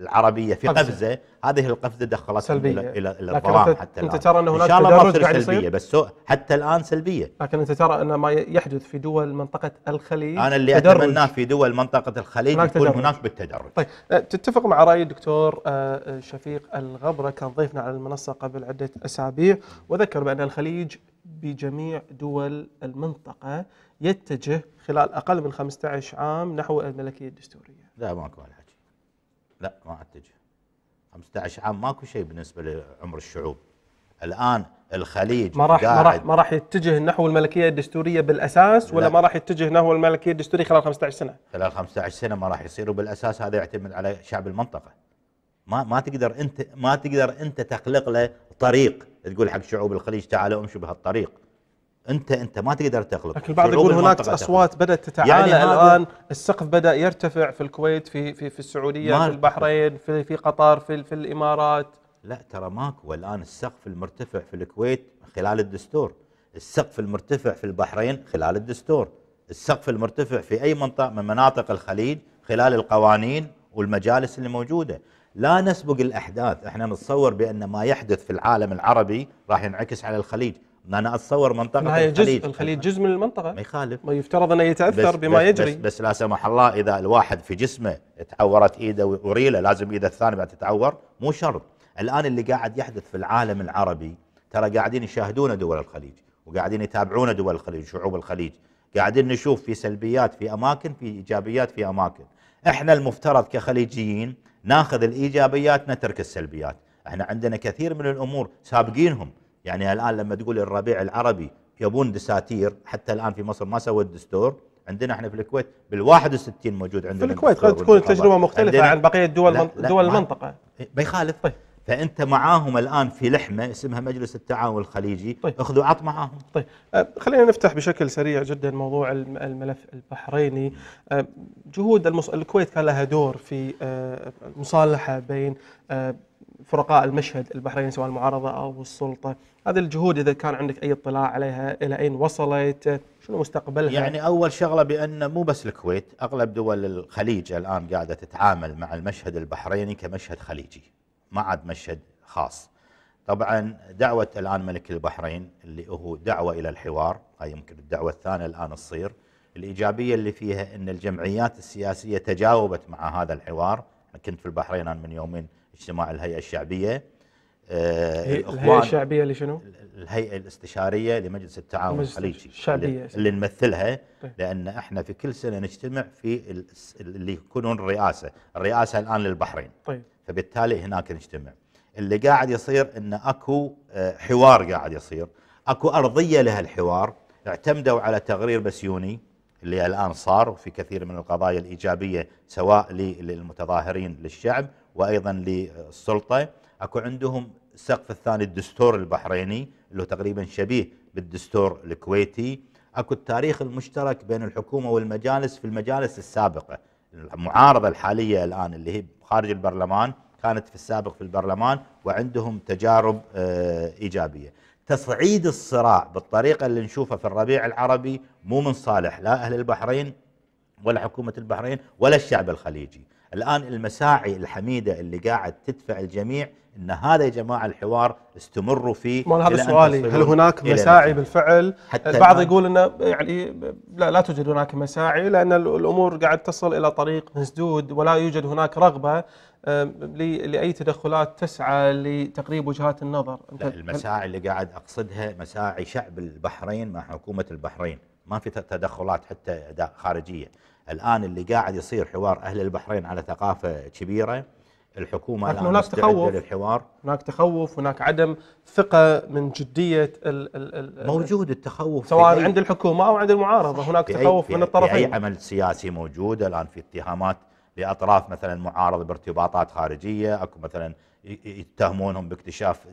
Speaker 2: العربيه في قفزه هذه القفزه دخلت سلبية. الى الى الظلام حتى الان انت ترى ان هناك ان شاء الله ما تصير سلبيه بس حتى الان سلبيه
Speaker 1: لكن انت ترى ان ما يحدث في دول منطقه الخليج انا اللي اتمناه في
Speaker 2: دول منطقه الخليج هناك يكون تدرج. هناك بالتدرج
Speaker 1: طيب أه، تتفق مع راي الدكتور أه، أه، شفيق الغبره كان ضيفنا على المنصه قبل عده اسابيع وذكر بان الخليج بجميع دول المنطقة يتجه خلال أقل من 15 عام نحو الملكية الدستورية
Speaker 2: لا ماكو هالحكي لا ما أتجه 15 عام ماكو شيء بالنسبة لعمر الشعوب الآن الخليج ما راح ما راح
Speaker 1: ما راح يتجه نحو الملكية الدستورية بالأساس ولا ما راح يتجه نحو الملكية الدستورية
Speaker 2: خلال 15 سنة خلال 15 سنة ما راح يصير وبالأساس هذا يعتمد على شعب المنطقة ما ما تقدر انت ما تقدر انت تخلق له طريق تقول حق شعوب الخليج تعالوا امشوا بهالطريق انت انت ما تقدر تخلق لكن البعض يقول هناك اصوات بدات تتعالى يعني الان
Speaker 1: السقف بدا يرتفع في الكويت في في, في السعوديه في البحرين في في قطر
Speaker 2: في في الامارات لا ترى ماكو الان السقف المرتفع في الكويت خلال الدستور السقف المرتفع في البحرين خلال الدستور السقف المرتفع في اي منطقه من مناطق الخليج خلال القوانين والمجالس اللي موجوده لا نسبق الأحداث احنا نتصور بأن ما يحدث في العالم العربي راح ينعكس على الخليج ما انا اتصور منطقه هي الخليج جزء الخليج
Speaker 1: جزء من المنطقه ما يخالف ما يفترض انه يتاثر بس بما بس يجري بس,
Speaker 2: بس لا سمح الله اذا الواحد في جسمه تعورت ايده وريله لازم ايده الثانيه بعد تتعور مو شرط الان اللي قاعد يحدث في العالم العربي ترى قاعدين يشاهدون دول الخليج وقاعدين يتابعون دول الخليج شعوب الخليج قاعدين نشوف في سلبيات في اماكن في ايجابيات في اماكن احنا المفترض كخليجيين ناخذ الايجابيات نترك السلبيات احنا عندنا كثير من الامور سابقينهم يعني الان لما تقول الربيع العربي يبون دساتير حتى الان في مصر ما سوى الدستور عندنا احنا في الكويت بال61 موجود عندنا في الكويت قد تكون التجربه مختلفه عن بقيه دول لا لا دول المنطقه ما إيه، يخالف طيب فانت معاهم الان في لحمه اسمها مجلس التعاون الخليجي طيب. اخذوا وعط معاهم طيب أه، خلينا نفتح بشكل سريع جدا موضوع الملف البحريني
Speaker 1: أه، جهود المص... الكويت كان لها دور في المصالحه أه، بين فرقاء المشهد البحريني سواء المعارضه او السلطه هذه الجهود اذا كان عندك اي اطلاع عليها الى اين وصلت شنو مستقبلها يعني اول
Speaker 2: شغله بان مو بس الكويت اغلب دول الخليج الان قاعده تتعامل مع المشهد البحريني كمشهد خليجي ما عاد مشهد خاص طبعا دعوة الآن ملك البحرين اللي هو دعوة إلى الحوار هاي يمكن الدعوة الثانية الآن تصير الإيجابية اللي فيها أن الجمعيات السياسية تجاوبت مع هذا الحوار كنت في البحرين أنا من يومين اجتماع الهيئة الشعبية آه، الهيئة الشعبية لشنو؟ الهيئة الاستشارية لمجلس التعاون الخليجي الشعبية اللي نمثلها طيب. لأن احنا في كل سنة نجتمع في اللي يكونون الرئاسة الرئاسة الآن للبحرين طيب فبالتالي هناك نجتمع اللي قاعد يصير ان اكو آه، حوار قاعد يصير اكو ارضيه لهالحوار اعتمدوا على تقرير بسيوني اللي الان صار وفي كثير من القضايا الايجابيه سواء للمتظاهرين للشعب وايضا للسلطه اكو عندهم السقف الثاني الدستور البحريني اللي هو تقريبا شبيه بالدستور الكويتي اكو التاريخ المشترك بين الحكومه والمجالس في المجالس السابقه المعارضه الحاليه الان اللي هي خارج البرلمان كانت في السابق في البرلمان وعندهم تجارب آه، إيجابية تصعيد الصراع بالطريقة اللي نشوفها في الربيع العربي مو من صالح لا أهل البحرين ولا حكومة البحرين ولا الشعب الخليجي الآن المساعي الحميدة اللي قاعد تدفع الجميع أن هذا يا جماعة الحوار استمروا فيه مال هذا سؤالي هل هناك مساعي
Speaker 1: بالفعل حتى البعض يقول أنه يعني لا, لا توجد هناك مساعي لأن الأمور قاعد تصل إلى طريق مسدود ولا يوجد هناك رغبة لاي تدخلات تسعى لتقريب وجهات النظر لا المساعي
Speaker 2: اللي قاعد اقصدها مساعي شعب البحرين مع حكومه البحرين ما في تدخلات حتى خارجيه الآن اللي قاعد يصير حوار أهل البحرين على ثقافة كبيرة الحكومه الان هناك تخوف للحوار هناك تخوف هناك عدم ثقه من جديه الـ
Speaker 1: الـ الـ موجود
Speaker 2: التخوف سواء عند
Speaker 1: الحكومه او عند المعارضه هناك تخوف من الطرفين اي
Speaker 2: عمل سياسي موجود الان في اتهامات لاطراف مثلا معارضه بارتباطات خارجيه اكو مثلا يتهمونهم باكتشاف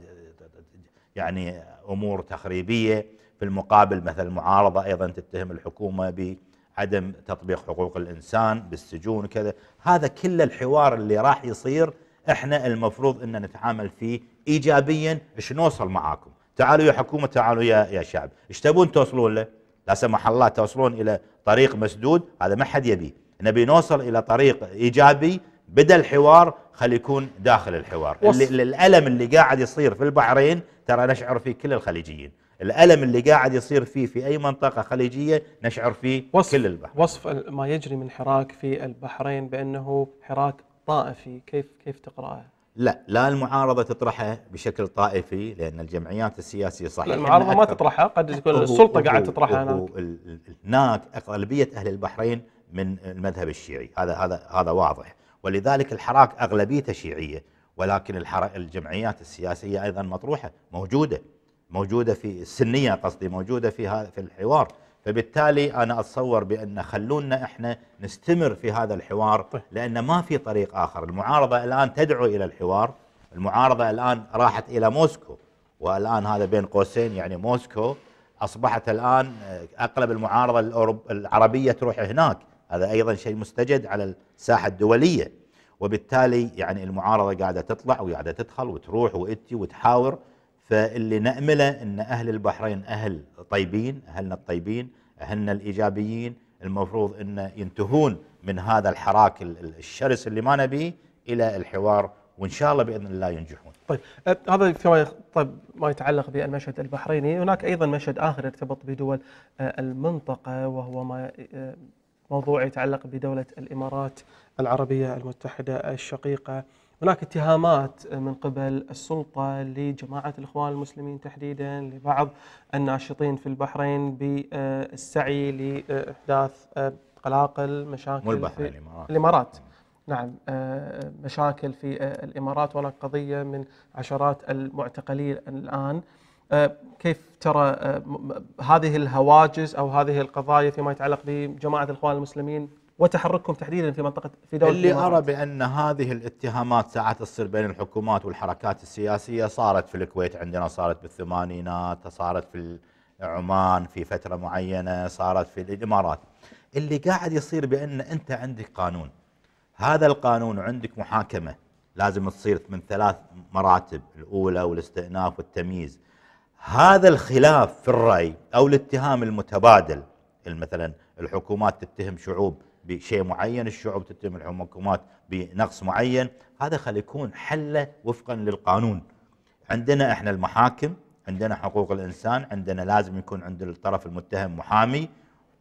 Speaker 2: يعني امور تخريبيه في المقابل مثلا المعارضه ايضا تتهم الحكومه ب عدم تطبيق حقوق الانسان بالسجون وكذا هذا كل الحوار اللي راح يصير احنا المفروض ان نتعامل فيه ايجابيا ايش نوصل معاكم تعالوا يا حكومه تعالوا يا يا شعب ايش تبون توصلون له لا سمح الله توصلون الى طريق مسدود هذا ما حد يبيه نبي نوصل الى طريق ايجابي بدا الحوار خلي يكون داخل الحوار اللي الالم اللي قاعد يصير في البحرين ترى نشعر فيه كل الخليجيين الألم اللي قاعد يصير فيه في أي منطقة خليجية نشعر فيه وصف كل البحر
Speaker 1: وصف ما يجري من حراك في البحرين بأنه حراك طائفي كيف كيف تقرأه؟
Speaker 2: لا لا المعارضة تطرحه بشكل طائفي لأن الجمعيات السياسية صحيح المعارضة ما تطرحها قد تكون السلطة قاعدة تطرحها هناك هناك أغلبية أهل البحرين من المذهب الشيعي هذا هذا هذا واضح ولذلك الحراك أغلبيته شيعية ولكن الجمعيات السياسية أيضا مطروحة موجودة موجوده في السنيه قصدي موجوده في هذا في الحوار فبالتالي انا اتصور بان خلونا احنا نستمر في هذا الحوار طيب. لان ما في طريق اخر، المعارضه الان تدعو الى الحوار، المعارضه الان راحت الى موسكو والان هذا بين قوسين يعني موسكو اصبحت الان اغلب آه، المعارضه العربيه تروح هناك، هذا ايضا شيء مستجد على الساحه الدوليه وبالتالي يعني المعارضه قاعده تطلع وقاعده تدخل وتروح وتجي وتحاور فاللي نأمله أن أهل البحرين أهل طيبين أهلنا الطيبين أهلنا الإيجابيين المفروض أن ينتهون من هذا الحراك الشرس اللي ما نبيه إلى الحوار وإن شاء الله بإذن الله ينجحون
Speaker 1: طيب هذا طيب ما يتعلق بالمشهد البحريني هناك أيضا مشهد آخر يرتبط بدول آه، المنطقة وهو ما آه، موضوع يتعلق بدولة الإمارات العربية المتحدة الشقيقة هناك اتهامات من قبل السلطة لجماعة الإخوان المسلمين تحديدا لبعض الناشطين في البحرين بالسعي لإحداث آه، قلاقل مشاكل مو البحرين يعني الإمارات الإمارات نعم آه، مشاكل في آه، الإمارات ولا قضية من عشرات المعتقلين الآن كيف ترى هذه الهواجس أو هذه القضايا فيما يتعلق بجماعة الإخوان المسلمين وتحركهم تحديدا في منطقه في دوله اللي ارى
Speaker 2: بان هذه الاتهامات ساعات تصير بين الحكومات والحركات السياسيه صارت في الكويت عندنا صارت بالثمانينات صارت في عمان في فتره معينه صارت في الامارات اللي قاعد يصير بان انت عندك قانون هذا القانون عندك محاكمه لازم تصير من ثلاث مراتب الاولى والاستئناف والتمييز هذا الخلاف في الراي او الاتهام المتبادل مثلا الحكومات تتهم شعوب بشيء معين الشعوب تتهم الحكومات بنقص معين هذا خلي يكون حله وفقا للقانون عندنا احنا المحاكم عندنا حقوق الانسان عندنا لازم يكون عند الطرف المتهم محامي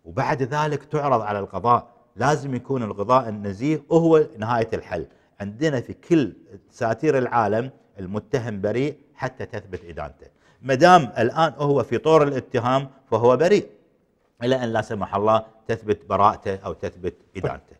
Speaker 2: وبعد ذلك تعرض على القضاء لازم يكون القضاء النزيه وهو نهايه الحل عندنا في كل ساتير العالم المتهم بريء حتى تثبت ادانته ما دام الان هو في طور الاتهام فهو بريء الى ان لا سمح الله تثبت براءته او تثبت ادانته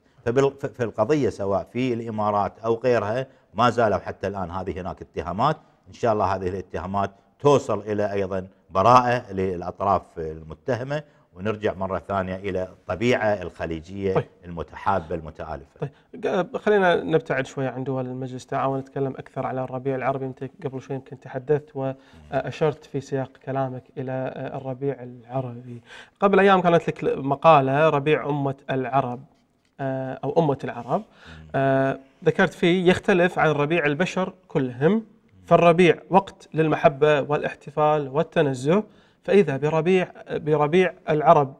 Speaker 2: فالقضيه سواء في الامارات او غيرها ما زالوا حتى الان هذه هناك اتهامات ان شاء الله هذه الاتهامات توصل الى ايضا براءه للاطراف المتهمه ونرجع مرة ثانية إلى الطبيعة الخليجية طيب. المتحابة المتآلفة
Speaker 1: طيب. خلينا نبتعد شوية عن دول المجلس التعاون ونتكلم أكثر على الربيع العربي أنت قبل شوي يمكن تحدثت وأشرت في سياق كلامك إلى الربيع العربي قبل أيام كانت لك مقالة ربيع أمة العرب آه، أو أمة العرب آه، ذكرت فيه يختلف عن ربيع البشر كلهم فالربيع وقت للمحبة والاحتفال والتنزه فإذا بربيع بربيع العرب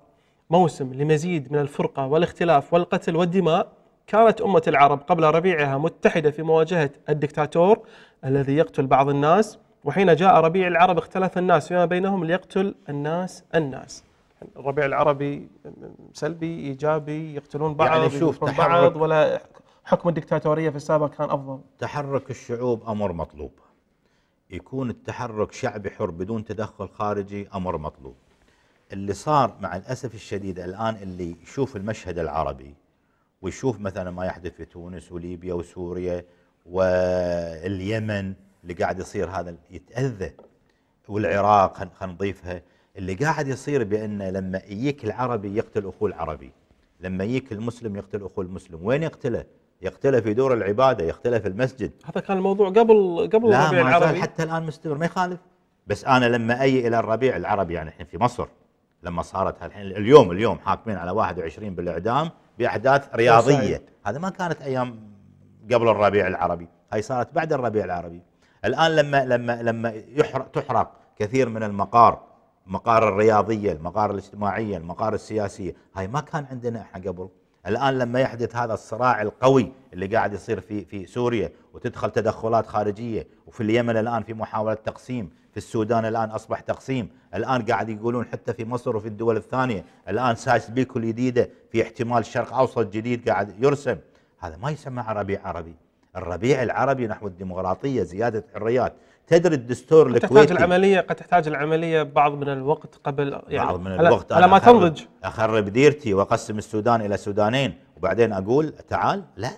Speaker 1: موسم لمزيد من الفرقة والاختلاف والقتل والدماء كانت أمة العرب قبل ربيعها متحدة في مواجهة الدكتاتور الذي يقتل بعض الناس وحين جاء ربيع العرب اختلف الناس فيما بينهم ليقتل الناس الناس الربيع العربي سلبي ايجابي يقتلون بعض يعني شوف بعض ولا حكم الدكتاتوريه في السابق كان افضل
Speaker 2: تحرك الشعوب امر مطلوب يكون التحرك شعبي حر بدون تدخل خارجي أمر مطلوب اللي صار مع الأسف الشديد الآن اللي يشوف المشهد العربي ويشوف مثلا ما يحدث في تونس وليبيا وسوريا واليمن اللي قاعد يصير هذا يتأذى والعراق خلينا نضيفها اللي قاعد يصير بأنه لما يجيك العربي يقتل أخوه العربي لما يجيك المسلم يقتل أخوه المسلم وين يقتله يختلف في دور العباده يختلف في المسجد هذا كان الموضوع قبل قبل لا الربيع العربي حتى الان مستمر ما يخالف بس انا لما اي الى الربيع العربي يعني الحين في مصر لما صارت الحين اليوم اليوم حاكمين على 21 بالاعدام باحداث رياضيه هذا ما كانت ايام قبل الربيع العربي هاي صارت بعد الربيع العربي الان لما لما لما يحرق تحرق كثير من المقار مقار الرياضيه المقار الاجتماعيه المقار السياسيه هاي ما كان عندنا احنا قبل الان لما يحدث هذا الصراع القوي اللي قاعد يصير في في سوريا وتدخل تدخلات خارجيه وفي اليمن الان في محاوله تقسيم، في السودان الان اصبح تقسيم، الان قاعد يقولون حتى في مصر وفي الدول الثانيه، الان سايس بيكو الجديده في احتمال شرق اوسط جديد قاعد يرسم، هذا ما يسمى ربيع عربي، الربيع العربي نحو الديمقراطيه، زياده حريات تدري الدستور الكويتي تحتاج
Speaker 1: العمليه قد تحتاج العمليه بعض من الوقت قبل يعني بعض من الوقت على ما تنضج
Speaker 2: اخرب ديرتي واقسم السودان الى سودانين وبعدين اقول تعال لا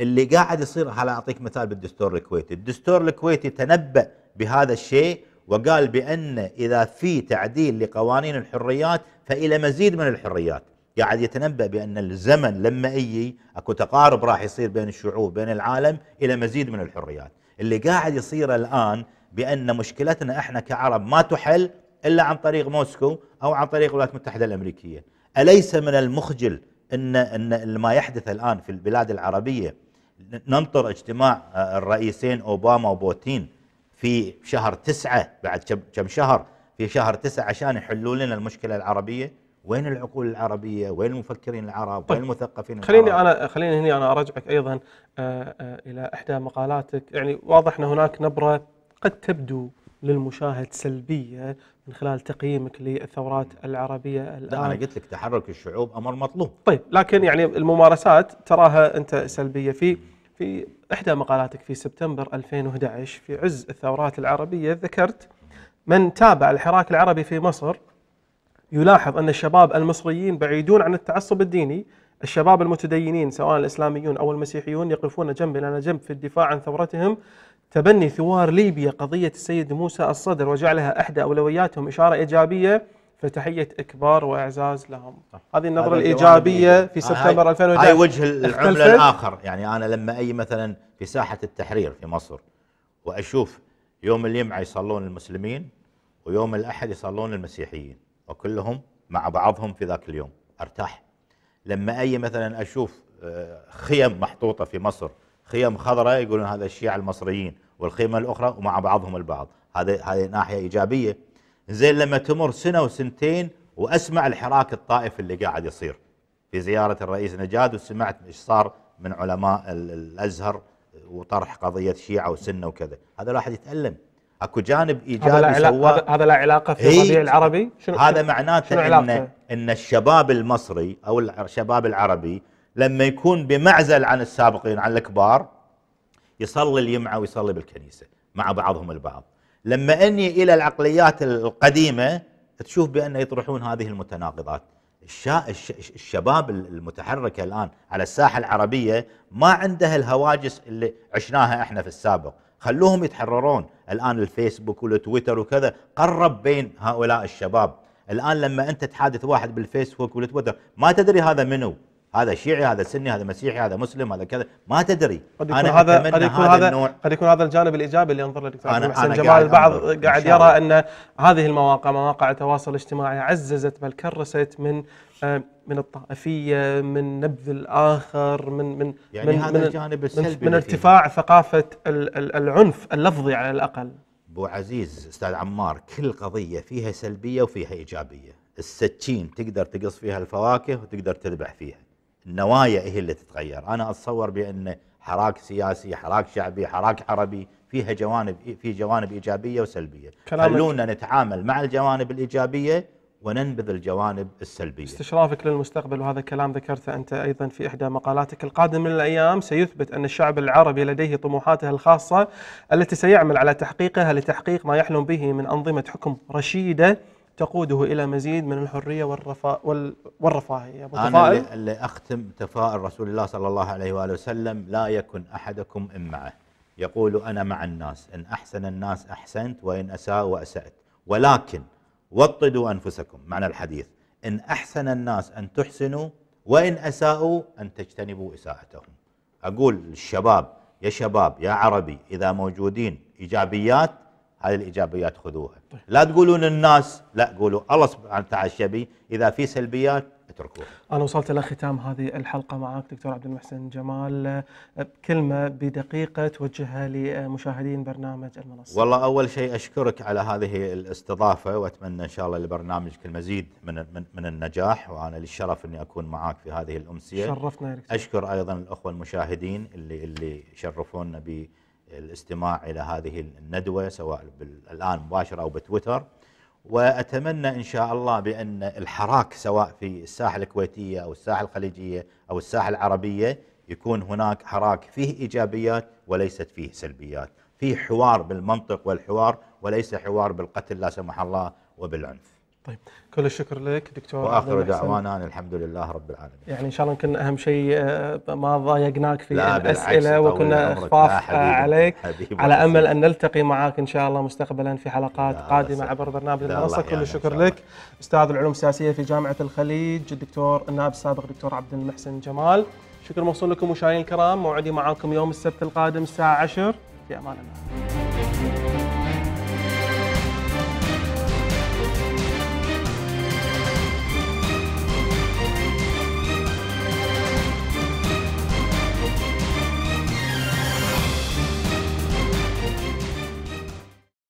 Speaker 2: اللي قاعد يصير هلا اعطيك مثال بالدستور الكويتي، الدستور الكويتي تنبأ بهذا الشيء وقال بان اذا في تعديل لقوانين الحريات فالى مزيد من الحريات، قاعد يتنبأ بان الزمن لما اي اكو تقارب راح يصير بين الشعوب بين العالم الى مزيد من الحريات، اللي قاعد يصير الآن بأن مشكلتنا احنا كعرب ما تحل إلا عن طريق موسكو أو عن طريق الولايات المتحدة الأمريكية أليس من المخجل أن, أن ما يحدث الآن في البلاد العربية ننطر اجتماع آه، الرئيسين أوباما وبوتين في شهر تسعة بعد كم شهر في شهر تسعة عشان يحلوا لنا المشكلة العربية وين العقول العربيه؟ وين المفكرين العرب؟ وين طيب، المثقفين خليني
Speaker 1: انا خليني هنا انا ارجعك ايضا آه، آه، الى احدى مقالاتك يعني واضح ان هناك نبره قد تبدو للمشاهد سلبيه من خلال تقييمك للثورات العربيه الان انا قلت
Speaker 2: لك تحرك الشعوب امر مطلوب
Speaker 1: طيب لكن يعني الممارسات تراها انت سلبيه في في احدى مقالاتك في سبتمبر 2011 في عز الثورات العربيه ذكرت من تابع الحراك العربي في مصر يلاحظ أن الشباب المصريين بعيدون عن التعصب الديني الشباب المتدينين سواء الإسلاميون أو المسيحيون يقفون جنب إلى جنب في الدفاع عن ثورتهم تبني ثوار ليبيا قضية السيد موسى الصدر وجعلها إحدى أولوياتهم إشارة إيجابية فتحية إكبار وإعزاز لهم هذه النظرة الإيجابية في آه، سبتمبر 2011 هاي وجه العملة الآخر
Speaker 2: يعني أنا لما أي مثلا في ساحة التحرير في مصر وأشوف يوم الجمعة يصلون المسلمين ويوم الأحد يصلون المسيحيين وكلهم مع بعضهم في ذاك اليوم ارتاح لما اي مثلا اشوف آه، خيم محطوطه في مصر خيم خضراء يقولون هذا الشيعة المصريين والخيمه الاخرى ومع بعضهم البعض هذه هذه ناحيه ايجابيه زين لما تمر سنه وسنتين واسمع الحراك الطائفي اللي قاعد يصير في زياره الرئيس نجاد وسمعت ايش صار من علماء الازهر وطرح قضيه شيعه وسنه وكذا هذا الواحد يتالم اكو جانب ايجابي سواه
Speaker 1: هذا لا علاقه في الربيع العربي شنو هذا معناته شنو ان
Speaker 2: ان الشباب المصري او الشباب العربي لما يكون بمعزل عن السابقين عن الكبار يصلي الجمعه ويصلي بالكنيسه مع بعضهم البعض لما اني الى العقليات القديمه تشوف بان يطرحون هذه المتناقضات الشباب المتحركه الان على الساحه العربيه ما عندها الهواجس اللي عشناها احنا في السابق خلوهم يتحررون الآن الفيسبوك والتويتر وكذا قرب بين هؤلاء الشباب الآن لما أنت تحادث واحد بالفيسبوك والتويتر ما تدري هذا منو هذا شيعي هذا سني هذا مسيحي هذا مسلم هذا كذا ما تدري قد يكون أنا هذا قد يكون هذا النوع قد يكون هذا
Speaker 1: الجانب الايجابي اللي ينظر للدكتور أنا جمال البعض قاعد يرى ان هذه المواقع مواقع التواصل الاجتماعي عززت بل كرست من آه، من الطائفيه من نبذ
Speaker 2: الاخر من من يعني من هذا الجانب السلبي من ارتفاع
Speaker 1: ثقافه العنف
Speaker 2: اللفظي على الاقل ابو عزيز استاذ عمار كل قضيه فيها سلبيه وفيها ايجابيه السكين تقدر تقص فيها الفواكه وتقدر تذبح فيها النوايا هي اللي تتغير انا اتصور بان حراك سياسي حراك شعبي حراك عربي فيها جوانب في جوانب ايجابيه وسلبيه خلونا نتعامل مع الجوانب الايجابيه وننبذ الجوانب السلبية
Speaker 1: استشرافك للمستقبل وهذا كلام ذكرته أنت أيضا في إحدى مقالاتك القادم من الأيام سيثبت أن الشعب العربي لديه طموحاته الخاصة التي سيعمل على تحقيقها لتحقيق ما يحلم به من أنظمة حكم رشيدة تقوده إلى مزيد من الحرية والرفا وال... والرفاهية أنا
Speaker 2: اللي, أختم تفاؤل رسول الله صلى الله عليه وآله وسلم لا يكن أحدكم إمعة يقول أنا مع الناس إن أحسن الناس أحسنت وإن أساء وأسأت ولكن وطدوا أنفسكم معنى الحديث إن أحسن الناس أن تحسنوا وإن أساءوا أن تجتنبوا إساءتهم أقول للشباب يا شباب يا عربي إذا موجودين إيجابيات هذه الإيجابيات خذوها لا تقولون الناس لا قولوا الله سبحانه وتعالى إذا في سلبيات دكتور
Speaker 1: انا وصلت الى ختام هذه الحلقه معك دكتور عبد المحسن جمال كلمه بدقيقه توجهها لمشاهدين برنامج المنصه
Speaker 2: والله اول شيء اشكرك على هذه الاستضافه واتمنى ان شاء الله لبرنامجك المزيد من من, من النجاح وانا لي الشرف اني اكون معك في هذه الامسيه شرفتنا يا دكتور اشكر ايضا الاخوه المشاهدين اللي اللي شرفونا بالاستماع الى هذه الندوه سواء الان مباشره او بتويتر وأتمنى إن شاء الله بأن الحراك سواء في الساحة الكويتية أو الساحة الخليجية أو الساحة العربية يكون هناك حراك فيه إيجابيات وليست فيه سلبيات في حوار بالمنطق والحوار وليس حوار بالقتل لا سمح الله وبالعنف طيب
Speaker 1: كل الشكر لك دكتور واخر دعوانا
Speaker 2: ان الحمد لله رب العالمين
Speaker 1: يعني ان شاء الله كنا اهم شيء آه، ما ضايقناك في الاسئله وكنا خفاف آه، عليك حبيب على امل ان نلتقي معك ان شاء الله مستقبلا في حلقات قادمه عبر برنامج المنصه كل الشكر لك استاذ العلوم السياسيه في جامعه الخليج الدكتور النائب السابق دكتور عبد المحسن جمال شكر موصول لكم مشاهدينا الكرام موعدي معاكم يوم السبت القادم الساعه 10
Speaker 3: في امان الله